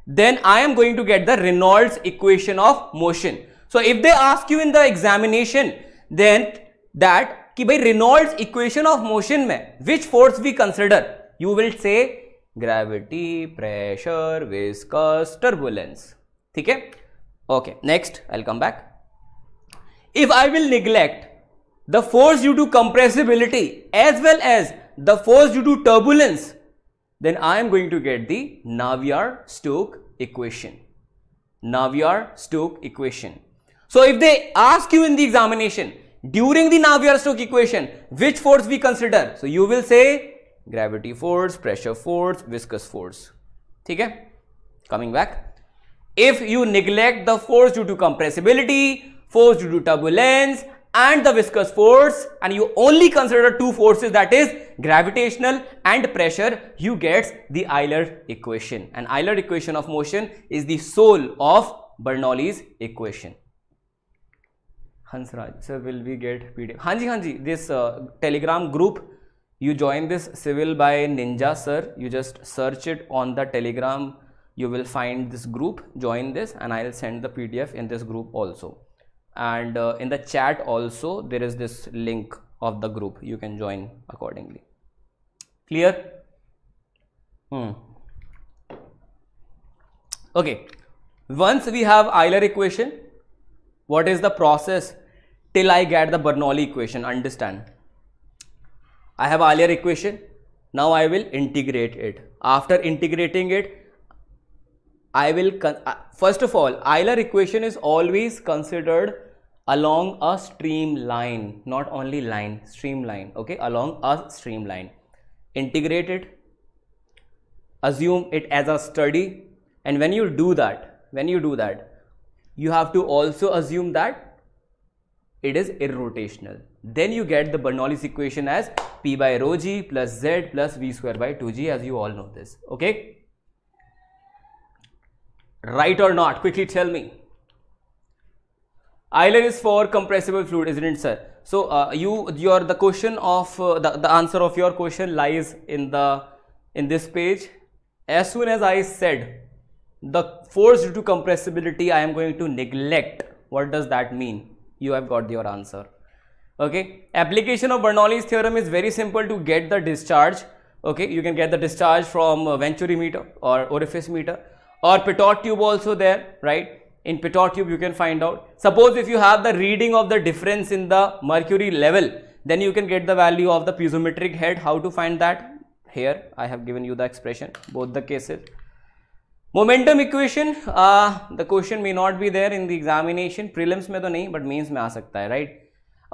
then I am going to get the Reynolds equation of motion. So if they ask you in the examination, then that कि भाई Reynolds equation of motion में which force we consider you will say gravity pressure viscous turbulence ठीक है okay next I back if I will neglect the force due to compressibility as well as the force due to turbulence then I am going to get the Navier Stokes equation Navier Stokes equation so if they ask you in the examination during the Navier-Stokes equation, which force we consider? So you will say gravity force, pressure force, viscous force. Okay? Coming back. If you neglect the force due to compressibility, force due to turbulence and the viscous force and you only consider two forces that is gravitational and pressure, you get the Euler equation. And Euler equation of motion is the soul of Bernoulli's equation. Hansraj sir will we get PDF Hanji Hanji this uh, telegram group you join this civil by ninja sir you just search it on the telegram you will find this group join this and I'll send the PDF in this group also and uh, in the chat also there is this link of the group you can join accordingly clear hmm okay once we have Euler equation what is the process till I get the Bernoulli equation understand I have earlier equation now I will integrate it after integrating it I will uh, first of all Euler equation is always considered along a streamline not only line streamline okay along a streamline integrate it assume it as a study and when you do that when you do that you have to also assume that it is irrotational. Then you get the Bernoulli's equation as P by rho g plus Z plus V square by 2g as you all know this. Okay. Right or not? Quickly tell me. Island is for compressible fluid, isn't it, sir? So uh, you your the question of uh, the, the answer of your question lies in the in this page. As soon as I said the force due to compressibility, I am going to neglect. What does that mean? you have got your answer okay application of bernoulli's theorem is very simple to get the discharge okay you can get the discharge from uh, venturi meter or orifice meter or pitot tube also there right in pitot tube you can find out suppose if you have the reading of the difference in the mercury level then you can get the value of the piezometric head how to find that here i have given you the expression both the cases Momentum equation, uh, the question may not be there in the examination. Prelims में तो नहीं but mains में आ सकता है right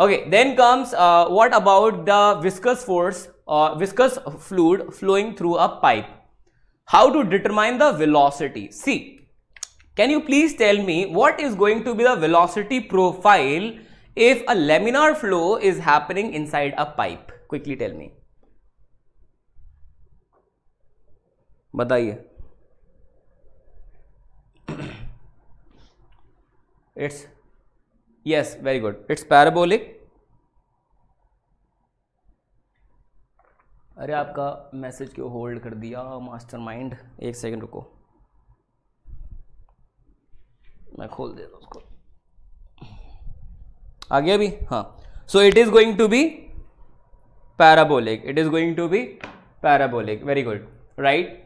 okay then comes uh, what about the viscous force uh, viscous fluid flowing through a pipe how to determine the velocity see can you please tell me what is going to be the velocity profile if a laminar flow is happening inside a pipe quickly tell me बताइए it's yes very good it's parabolic अरे आपका message क्यों hold कर दिया mastermind एक second रुको मैं खोल देता उसको आ गया अभी हाँ so it is going to be parabolic it is going to be parabolic very good right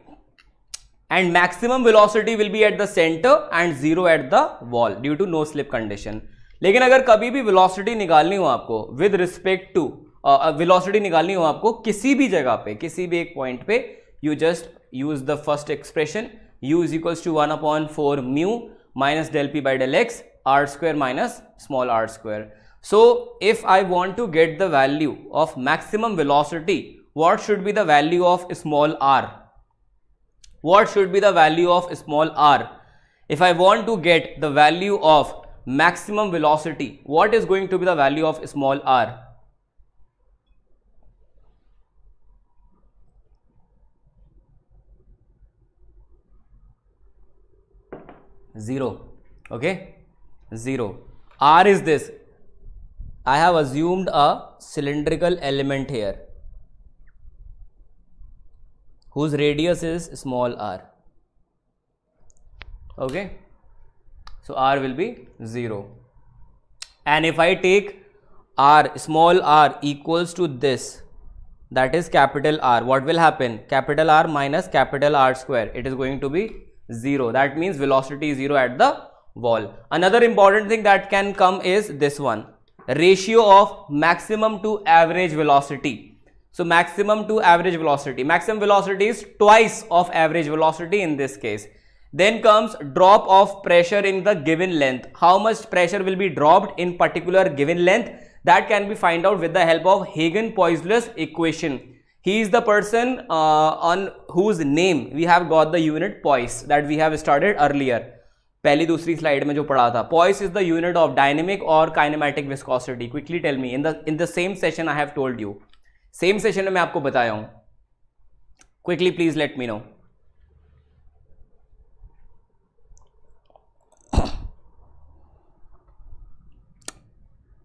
and maximum velocity will be at the center and zero at the wall due to no slip condition. लेकिन अगर कभी भी velocity निकालनी हो आपको with respect to velocity निकालनी हो आपको किसी भी जगह पे किसी भी एक पॉइंट पे u u is equals to 1 upon 4 mu minus del p by del x r square minus small r square. So if I want to get the value of maximum velocity, what should be the value of small r? what should be the value of small r? If I want to get the value of maximum velocity, what is going to be the value of small r? Zero, okay, zero. R is this. I have assumed a cylindrical element here whose radius is small r okay so r will be 0 and if i take r small r equals to this that is capital r what will happen capital r minus capital r square it is going to be 0 that means velocity 0 at the wall another important thing that can come is this one ratio of maximum to average velocity so maximum to average velocity. Maximum velocity is twice of average velocity in this case. Then comes drop of pressure in the given length. How much pressure will be dropped in particular given length that can be find out with the help of Hagen-Poiseuille's equation. He is the person uh, on whose name we have got the unit poise that we have started earlier. पहली दूसरी slide में जो पढ़ा था poise is the unit of dynamic और kinematic viscosity quickly tell me in the in the same session I have told you same session में मैं आपको बताया हूं quickly please let me know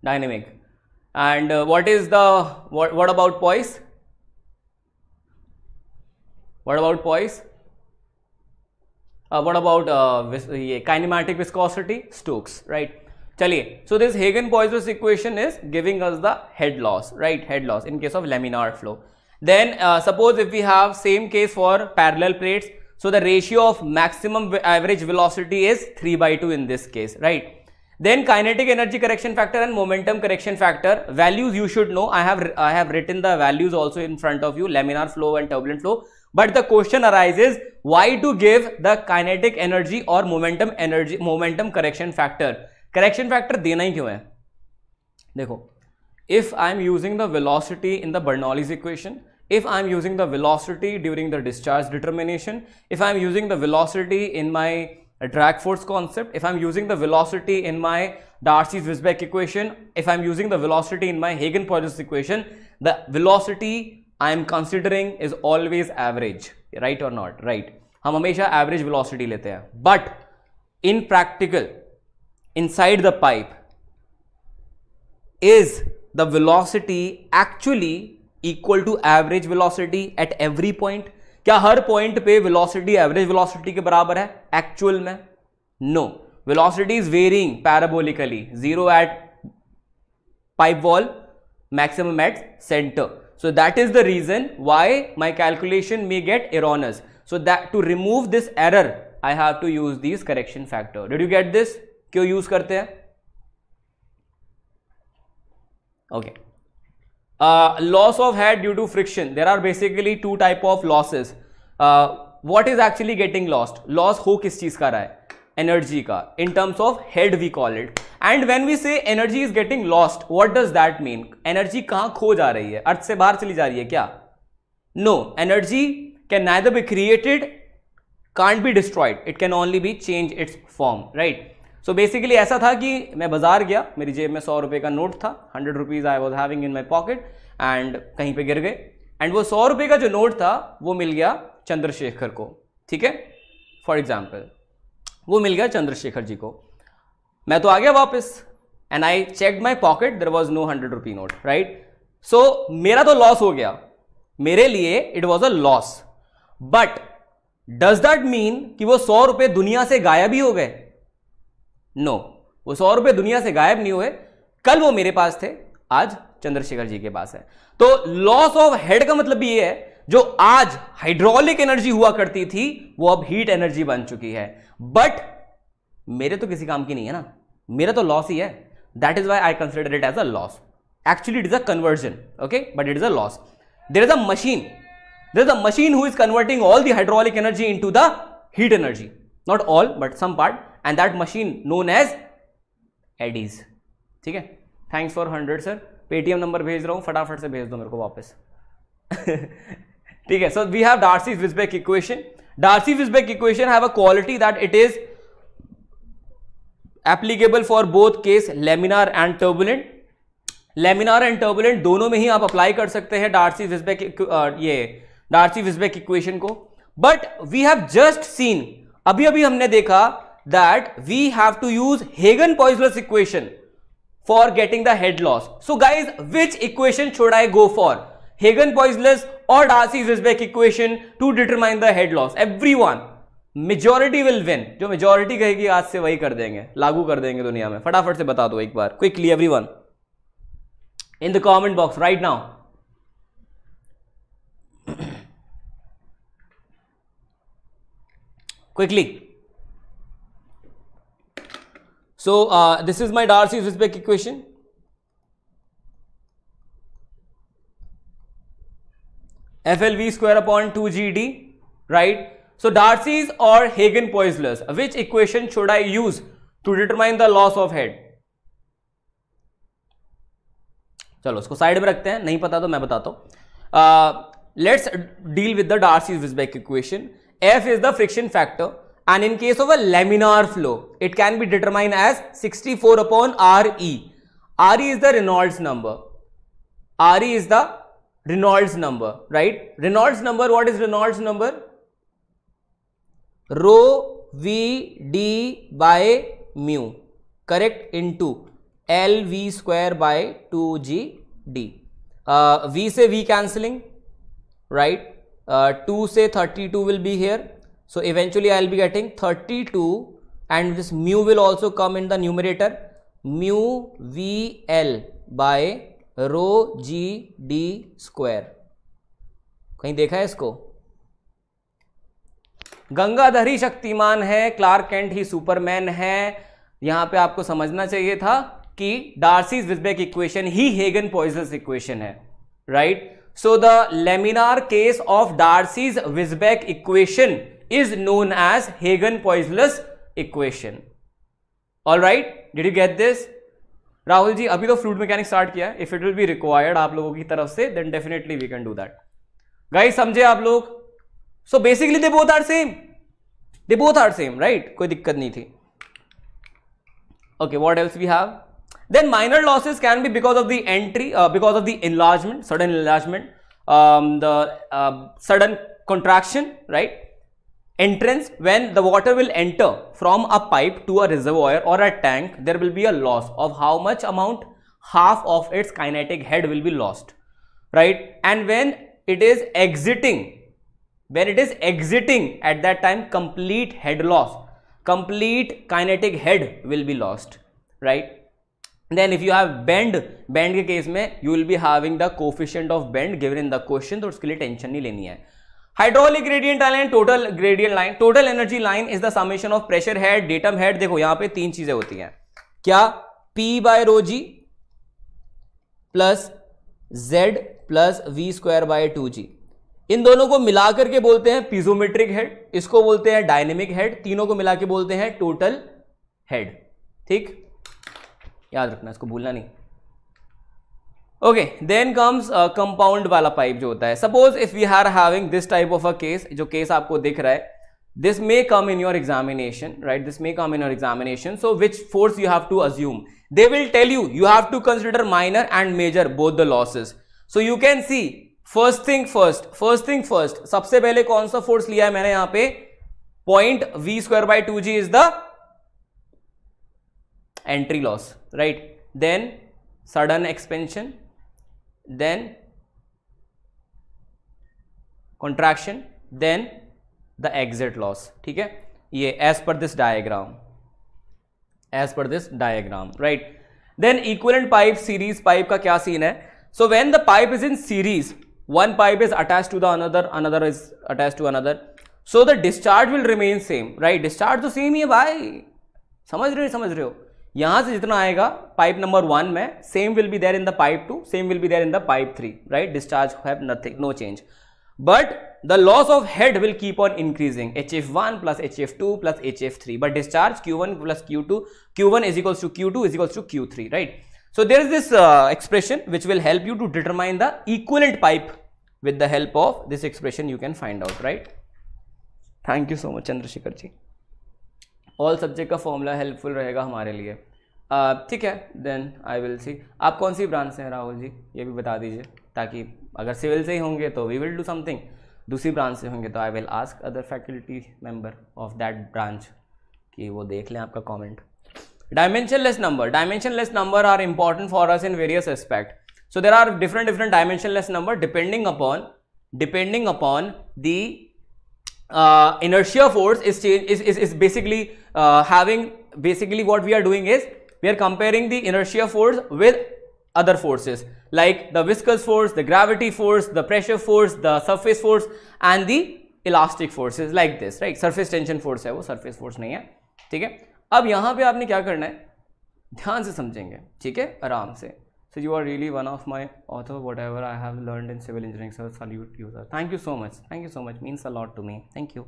dynamic and what is the what about poise what about poise what about ये kinematic viscosity stokes right So this Hagen Poiseuille's equation is giving us the head loss, loss right head loss in case of laminar then uh, suppose if we have same case for parallel plates so the ratio of maximum average velocity is 3 by 2 in this case right then kinetic energy correction factor and momentum correction factor values you should know i have i have written the values also in front of you laminar flow and turbulent flow but the question arises why to give the kinetic energy or momentum energy momentum correction factor correction factor देना ही क्यों है देखो if I am using the velocity in the Bernoulli's equation if I am using the velocity during the discharge determination if I am using the velocity in my drag force concept if I am using the velocity in my Darcy's Weisbach equation if I am using the velocity in my Hagen Poiseuille's equation the velocity I am considering is always average right or not right हम हमेशा average velocity लेते हैं but in practical inside the pipe is the velocity actually equal to average velocity at every point? क्या हर point पे velocity average velocity के बराबर है एक्चुअल में no velocity is varying parabolically zero at pipe wall maximum at center so that is the reason why my calculation may get erroneous so that to remove this error i have to use these correction factor did you get this क्यों use करते हैं okay loss of head due to friction there are basically two type of losses what is actually getting lost loss हो किस चीज का रहा है energy का in terms of head we call it and when we say energy is getting lost what does that mean energy कहां खो जा रही है अर्थ से बाहर चली जा रही है क्या no energy can neither be created can't be destroyed it can only be change its form right so so basically ऐसा था कि मैं बाजार गया मेरी जेब में सौ रुपये का नोट था hundred rupees I was having in my pocket and कहीं पे गिर गए एंड वो सौ रुपये का जो नोट था वो मिल गया चंद्रशेखर को ठीक है फॉर एग्जाम्पल वो मिल गया चंद्रशेखर जी को मैं तो आ गया वापस and I check my pocket there was no hundred rupee note right so मेरा तो लॉस हो गया मेरे लिए it was a loss but does that mean कि वो सौ रुपये दुनिया से गायब ही हो गए नो वो सौ रुपये दुनिया से गायब नहीं हुए कल वो मेरे पास थे आज चंद्रशेखर जी के पास है तो लॉस ऑफ हेड का मतलब ये है जो आज हाइड्रोलिक एनर्जी हुआ करती थी वो अब हीट एनर्जी बन चुकी है बट मेरे तो किसी काम की नहीं है ना मेरा तो लॉस ही है that is why I consider it as a loss actually it is a conversion okay but it is a loss there is a machine there is a machine who is converting all the hydraulic energy into the heat energy not all but some part and that machine known as eddies ठीक है thanks for hundred sir Paytm number भेज रहा हूँ फटाफट से भेज दो मेरे को वापस ठीक है so we have Darcy Weisbach equation Darcy Weisbach equation have a quality that it is applicable for both case laminar and turbulent laminar and turbulent दोनों में ही आप अप्लाई कर सकते हैं डार्सी विजबेक ये डार्सी विजबेक इक्वेशन को but we have just seen अभी अभी हमने देखा that we have to use Hagen-Poiseuille's equation for getting the head loss. So guys, which equation should I go for? Hagen-Poiseuille's or Darcy-Zizbek equation to determine the head loss? Everyone, majority will win. जो majority कहेगी आज से वही कर देंगे लागू कर देंगे दुनिया में फटाफट से बता दो एक बार quickly everyone in the comment box right now quickly So uh, this is my Darcy's Risbeck equation. FLV square upon 2GD, right? So Darcy's or Hagen-Poisler's, which equation should I use to determine the loss of head? चलो उसको side में रखते हैं नहीं पता तो मैं बताता हूँ let's deal with the Darcy Weisbach equation F is the friction factor And in case of a laminar flow, it can be determined as 64 upon RE. RE is the Reynolds number. RE is the Reynolds number, right? Reynolds number, what is Reynolds number? Rho V D by mu, correct, into L V square by 2G D. Uh, v V cancelling, right? Uh, 2 say 32 will be here. so eventually i'll be getting 32 and this mu will also come in the numerator mu vl by rho g d square कहीं देखा है इसको गंगाधर ही शक्तिमान है Clark Kent ही Superman है यहां पे आपको समझना चाहिए था कि डार्सीज विजबेक इक्वेशन ही हेगन पॉइजल्स इक्वेशन है right so the laminar case of Darcy's Weisbach equation is known as Hagen Poiseuille's equation. All right, did you get this? Rahul ji, abhi to fluid mechanics start kiya. If it will be required, aap logo ki then definitely we can do that. Guys, samjhe aap So basically they both are same. They both are same, right? कोई दिक्कत Okay, what else we have? Then minor losses can be because of the entry, uh, because of the enlargement, sudden enlargement, um, the uh, sudden contraction, right? entrance when the water will enter from a pipe to a reservoir or a tank there will be a loss of how much amount half of its kinetic head will be lost right and when it is exiting when it is exiting at that time complete head loss complete kinetic head will be lost right then if you have bend bend के case में you will be having the coefficient of bend given in the question तो उसके लिए tension नहीं लेनी है hydraulic gradient line total gradient line total energy line is the summation of pressure head datum head देखो यहां पे तीन चीजें होती हैं क्या P by rho plus Z plus V square by two G इन दोनों को मिलाकर के बोलते हैं पिजोमेट्रिक हेड इसको बोलते हैं डायनेमिक हेड तीनों को मिला के बोलते हैं टोटल हेड ठीक याद रखना इसको भूलना नहीं ओके देन कम्स कंपाउंड वाला पाइप जो होता है suppose if we are having this type of a case जो केस आपको दिख रहा है this may come in your examination right this may come in your examination so which force you have to assume they will tell you you have to consider minor and major both the losses so you can see first thing first first thing first सबसे पहले कौन सा force लिया है मैंने यहां पे point V square by two G is the entry loss right then sudden expansion then contraction then the exit loss ठीक है ये as per this diagram as per this diagram right then equivalent pipe series pipe का क्या scene है so when the pipe is in series one pipe is attached to the another another is attached to another so the discharge will remain same right discharge तो same ही है भाई समझ रहे हो समझ रहे हो यहां से जितना आएगा पाइप नंबर वन में same will be there in the pipe two same will be there in the pipe three right discharge have nothing no change but the loss of head will keep on increasing H F one plus H F two plus H F three but discharge Q one plus Q two Q one is equal to Q two is equal to Q three right so there is this expression which will help you to determine the equivalent pipe with the help of this expression you can find out right thank you so much Chandrashekhar ji all subject का formula helpful रहेगा हमारे लिए ठीक है then I will see आप कौन सी branch से हैं राहुल जी ये भी बता दीजिए ताकि अगर सिविल से ही होंगे तो वी विल डू समथिंग दूसरी ब्रांच से होंगे तो I will ask other faculty member of that branch कि वो देख लें आपका comment dimensionless number dimensionless number are important for us in various aspect so there are different different dimensionless number depending upon depending upon the uh, inertia force is, change, is, is, is basically uh, having basically what we are doing is we are comparing the inertia force with other forces like the viscous force, the gravity force, the pressure force, the surface force and the elastic forces like this right surface tension force है वो surface force नहीं है ठीक है अब यहाँ पे आपने क्या करना है ध्यान से समझेंगे ठीक है आराम से So you are really one of my author, whatever I have learned in civil engineering. So salute you, sir. Thank you so much. Thank you so much. Means a lot to me. Thank you.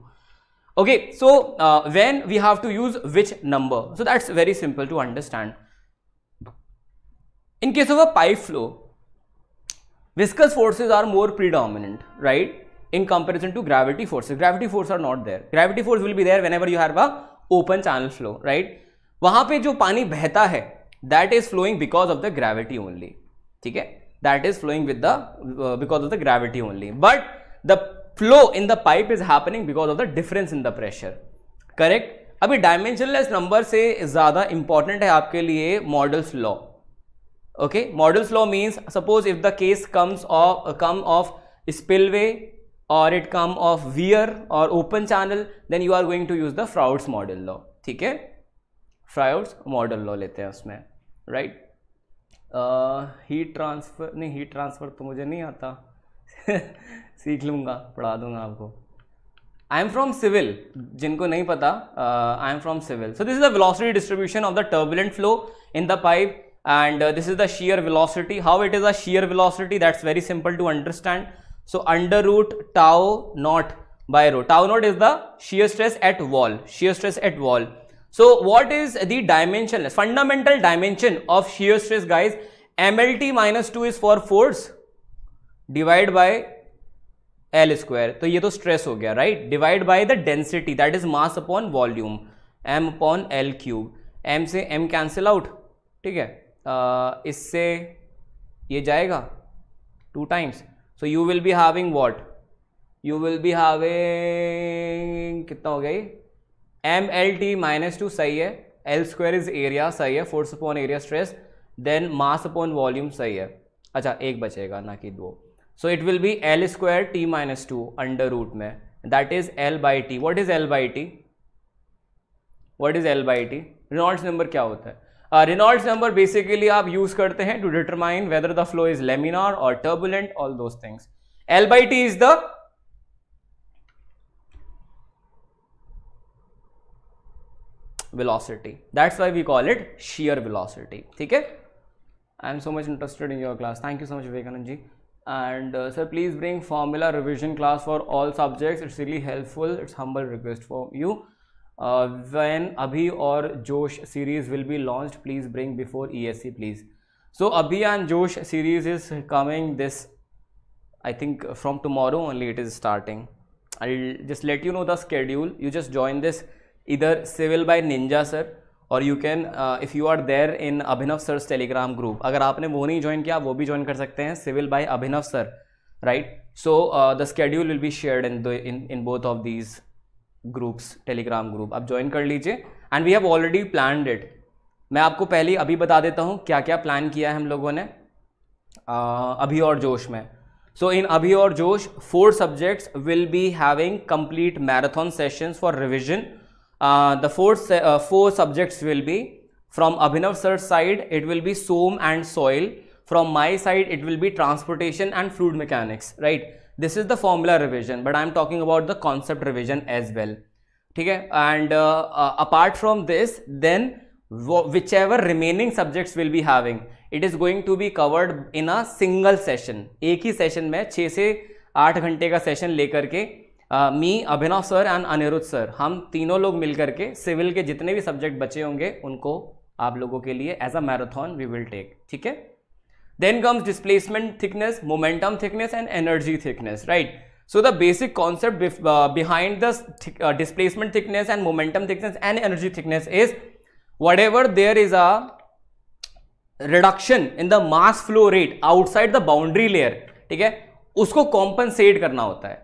Okay, so uh, when we have to use which number? So that's very simple to understand. In case of a pipe flow, viscous forces are more predominant, right? In comparison to gravity forces. Gravity forces are not there. Gravity force will be there whenever you have a open channel flow, right? वहां पे जो पानी बहता है that is flowing because of the gravity only ठीक है that is flowing with the because of the gravity only but the flow in the pipe is happening because of the difference in the pressure correct अभी dimensionless number से ज़्यादा important है आपके लिए model's law okay model's law means suppose if the case comes of come of spillway or it come of weir और open channel then you are going to use the Froude's model law ठीक है Froude's model law लेते हैं उसमें right heat transfer नहीं heat transfer तो मुझे नहीं आता सीख लूँगा पढ़ा दूंगा आपको आई एम फ्रॉम सिविल जिनको नहीं पता I am from civil so this is the velocity distribution of the turbulent flow in the pipe and this is the shear velocity how it is a shear velocity that's very simple to understand so under root tau naught by root tau naught is the shear stress at wall shear stress at wall So what is the dimensionless, fundamental dimension of shear stress guys? MLT minus 2 is for force divide by L square. तो ये तो stress हो गया right? Divide by the density that is mass upon volume m upon L cube. m से m cancel out. ठीक है uh, इससे ये जाएगा two times. So you will be having what? You will be having कितना हो गया ये M L T minus two सही है एल स्क्वायर इज एरिया सही है force upon area stress then mass upon volume सही है अच्छा एक बचेगा ना कि दो so it will be L square T minus two under root में that is L by T what is L by T what is L by T Reynolds number क्या होता है रिनॉल्ड्स नंबर बेसिकली आप use करते हैं to determine whether the flow is laminar or turbulent all those things L by T is the velocity that's why we call it shear velocity okay i am so much interested in your class thank you so much vivekanand ji and uh, sir please bring formula revision class for all subjects it's really helpful it's humble request from you uh, when abhi or josh series will be launched please bring before esc please so abhi and josh series is coming this i think from tomorrow only it is starting i'll just let you know the schedule you just join this इधर civil by ninja sir और you can if you are there in Abhinav sir Telegram group अगर आपने वो नहीं join किया वो भी join कर सकते हैं civil by Abhinav sir right so the schedule will be shared in in in both of these groups Telegram group आप ज्वाइन कर लीजिए and we have already plan it मैं आपको पहले अभी बता देता हूँ क्या क्या प्लान किया है हम लोगों ने uh, अभी और जोश में सो इन अभी और जोश four subjects will be having complete marathon sessions for revision the four four subjects will be from Abhinav sir side it will be SOM and soil from my side it will be transportation and fluid mechanics right this is the formula revision but I am talking about the concept revision as well ठीक है and apart from this then whichever remaining subjects will be having it is going to be covered in a single session एक ही session में छः से आठ घंटे का सेशन लेकर के me Abhinav sir and Anirudh sir हम तीनों लोग मिलकर के सिविल के जितने भी सब्जेक्ट बचे होंगे उनको आप लोगों के लिए as a marathon we will take ठीक है then comes displacement thickness momentum thickness and energy thickness right so the basic concept behind the displacement thickness and momentum thickness and energy thickness is whatever there is a reduction in the mass flow rate outside the boundary layer ठीक है उसको compensate करना होता है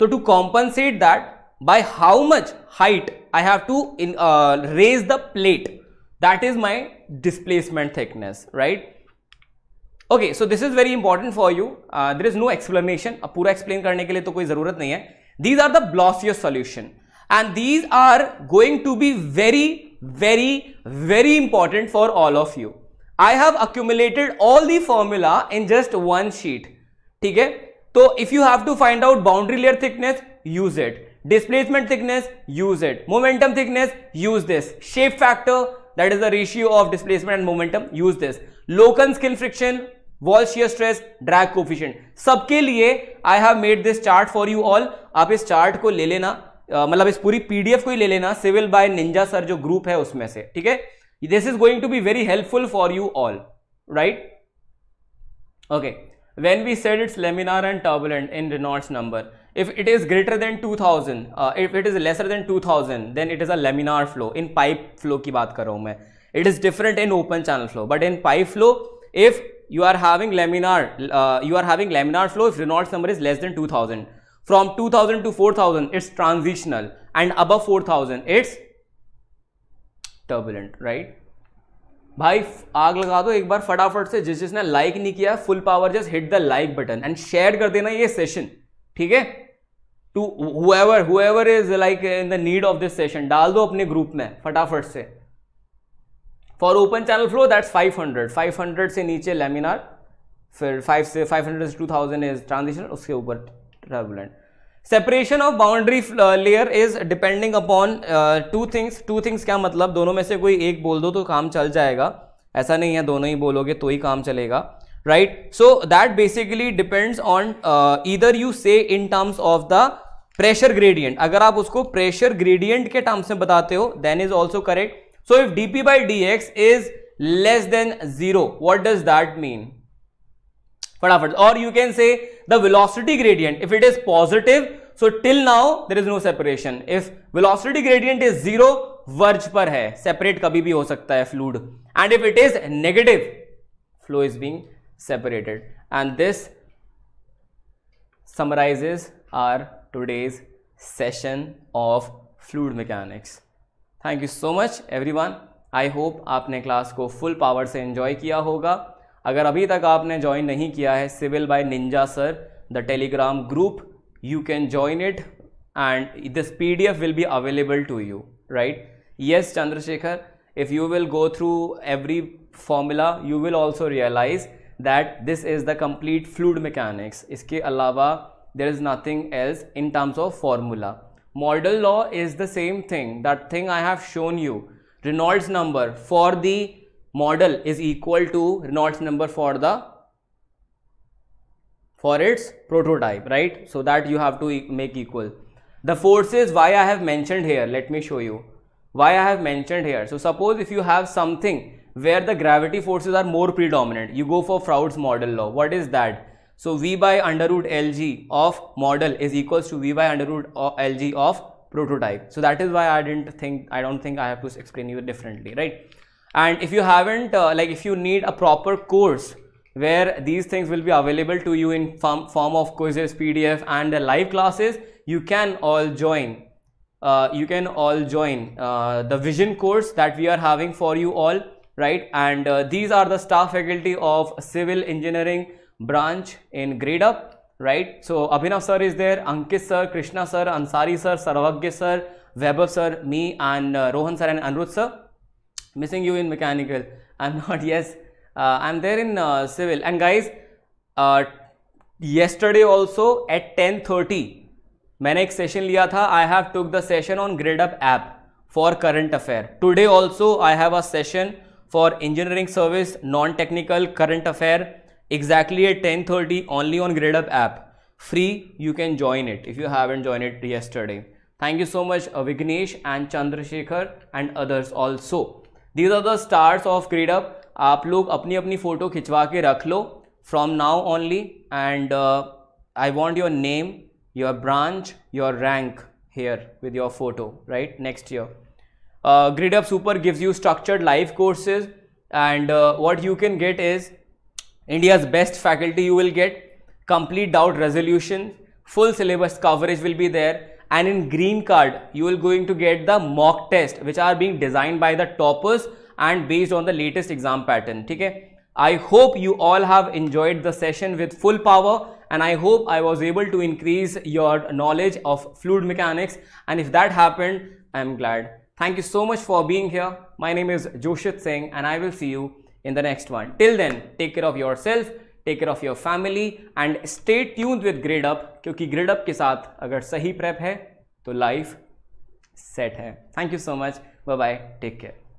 So to compensate that by how much height I have to in, uh, raise the plate that is my displacement thickness right okay so this is very important for you uh, there is no explanation A pura explain karne ke liye to koi zarurat nahi hai these are the blossius solution and these are going to be very very very important for all of you i have accumulated all the formula in just one sheet theek तो if you have to find out boundary layer thickness use it displacement thickness use it momentum thickness use this shape factor that is the ratio of displacement and momentum use this local skin friction wall shear stress drag coefficient सबके लिए I have made this chart for you all आप इस chart को ले लेना मतलब इस पूरी पीडीएफ को ही ले लेना सिविल बाय निंजा सर जो ग्रुप है उसमें से ठीक है this is going to be very helpful for you all right okay when we said it's laminar and turbulent in Reynolds number, if it is greater than 2000, uh, if it is lesser than 2000, then it is a laminar flow. In pipe flow की बात कर रहा हूँ मैं. It is different in open channel flow, but in pipe flow, if you are having laminar, uh, you are having laminar flow if Reynolds number is less than 2000. From 2000 to 4000, it's transitional, and above 4000, it's turbulent, right? भाई आग लगा दो एक बार फटाफट से जिस जिसने like नहीं किया full power just hit the like button and share कर देना ये सेशन ठीक है to whoever whoever is like in the need of this session डाल दो अपने ग्रुप में फटाफट से for open channel flow that's 500 500 से नीचे लेमिनार फिर फाइव से five hundred to thousand is transition उसके ऊपर turbulent separation of boundary layer is depending upon two things two things क्या मतलब दोनों में से कोई एक बोल दो तो काम चल जाएगा ऐसा नहीं है दोनों ही बोलोगे तो ही काम चलेगा right so that basically depends on either you say in terms of the pressure gradient अगर आप उसको प्रेशर ग्रेडियंट के टर्म्स में बताते हो then is also correct so if D P by D X is less than zero what does that mean फटाफट और you can say the velocity gradient if it is positive so till now there is no separation if velocity gradient is zero verge पर है separate कभी भी हो सकता है fluid and if it is negative flow is being separated and this are today's session of fluid mechanics thank you so much everyone I hope आपने class को full power से एंजॉय किया होगा अगर अभी तक आपने ज्वाइन नहीं किया है civil by ninja sir the Telegram group you can join it and this P D F will be available to you right yes Chandrashekhar if you will go through every formula you will also realise that this is the complete fluid mechanics इसके अलावा there is nothing else in terms of formula model law is the same thing that thing I have shown you Reynold number for the model is equal to Reynolds number for the for its prototype right so that you have to e make equal the forces why I have mentioned here let me show you why I have mentioned here so suppose if you have something where the gravity forces are more predominant you go for Froude's model law what is that so V by under root LG of model is equals to V by under root of uh, LG of prototype so that is why I didn't think I don't think I have to explain you differently right and if you haven't uh, like if you need a proper course where these things will be available to you in form, form of quizzes pdf and the live classes you can all join uh, you can all join uh, the vision course that we are having for you all right and uh, these are the staff faculty of civil engineering branch in grade up right so abhinav sir is there ankit sir krishna sir ansari sir sarvagya sir vaibhav sir me and uh, rohan sir and anuruddh sir missing you in mechanical i'm not yes uh, i'm there in uh, civil and guys uh, yesterday also at 10:30 मैंने एक सेशन लिया था I have took the session on Gradeup app for current affair today also I have a session for engineering service non technical current affair exactly at ten thirty only on Gradeup app free you can join it if you haven't join it yesterday Thank you so much, uh, Vignesh and Chandrasekhar and others also. These are the stars of Gradeup आप लोग अपनी अपनी photo खिंचवा के रख लो from now only and I want your name your branch your rank here with your photo right next year Gradeup super gives you structured live courses and what you can get is India's best faculty you will get complete doubt resolution full syllabus coverage will be there and in green card you will going to get the mock test which are being designed by the toppers and based on the latest exam pattern okay i hope you all have enjoyed the session with full power and i hope i was able to increase your knowledge of fluid mechanics and if that happened i am glad thank you so much for being here my name is joshit singh and i will see you in the next one till then take care of yourself take care of your family and stay tuned with Gradeup क्योंकि Gradeup के साथ अगर सही prep है तो life set है thank you so much bye bye take care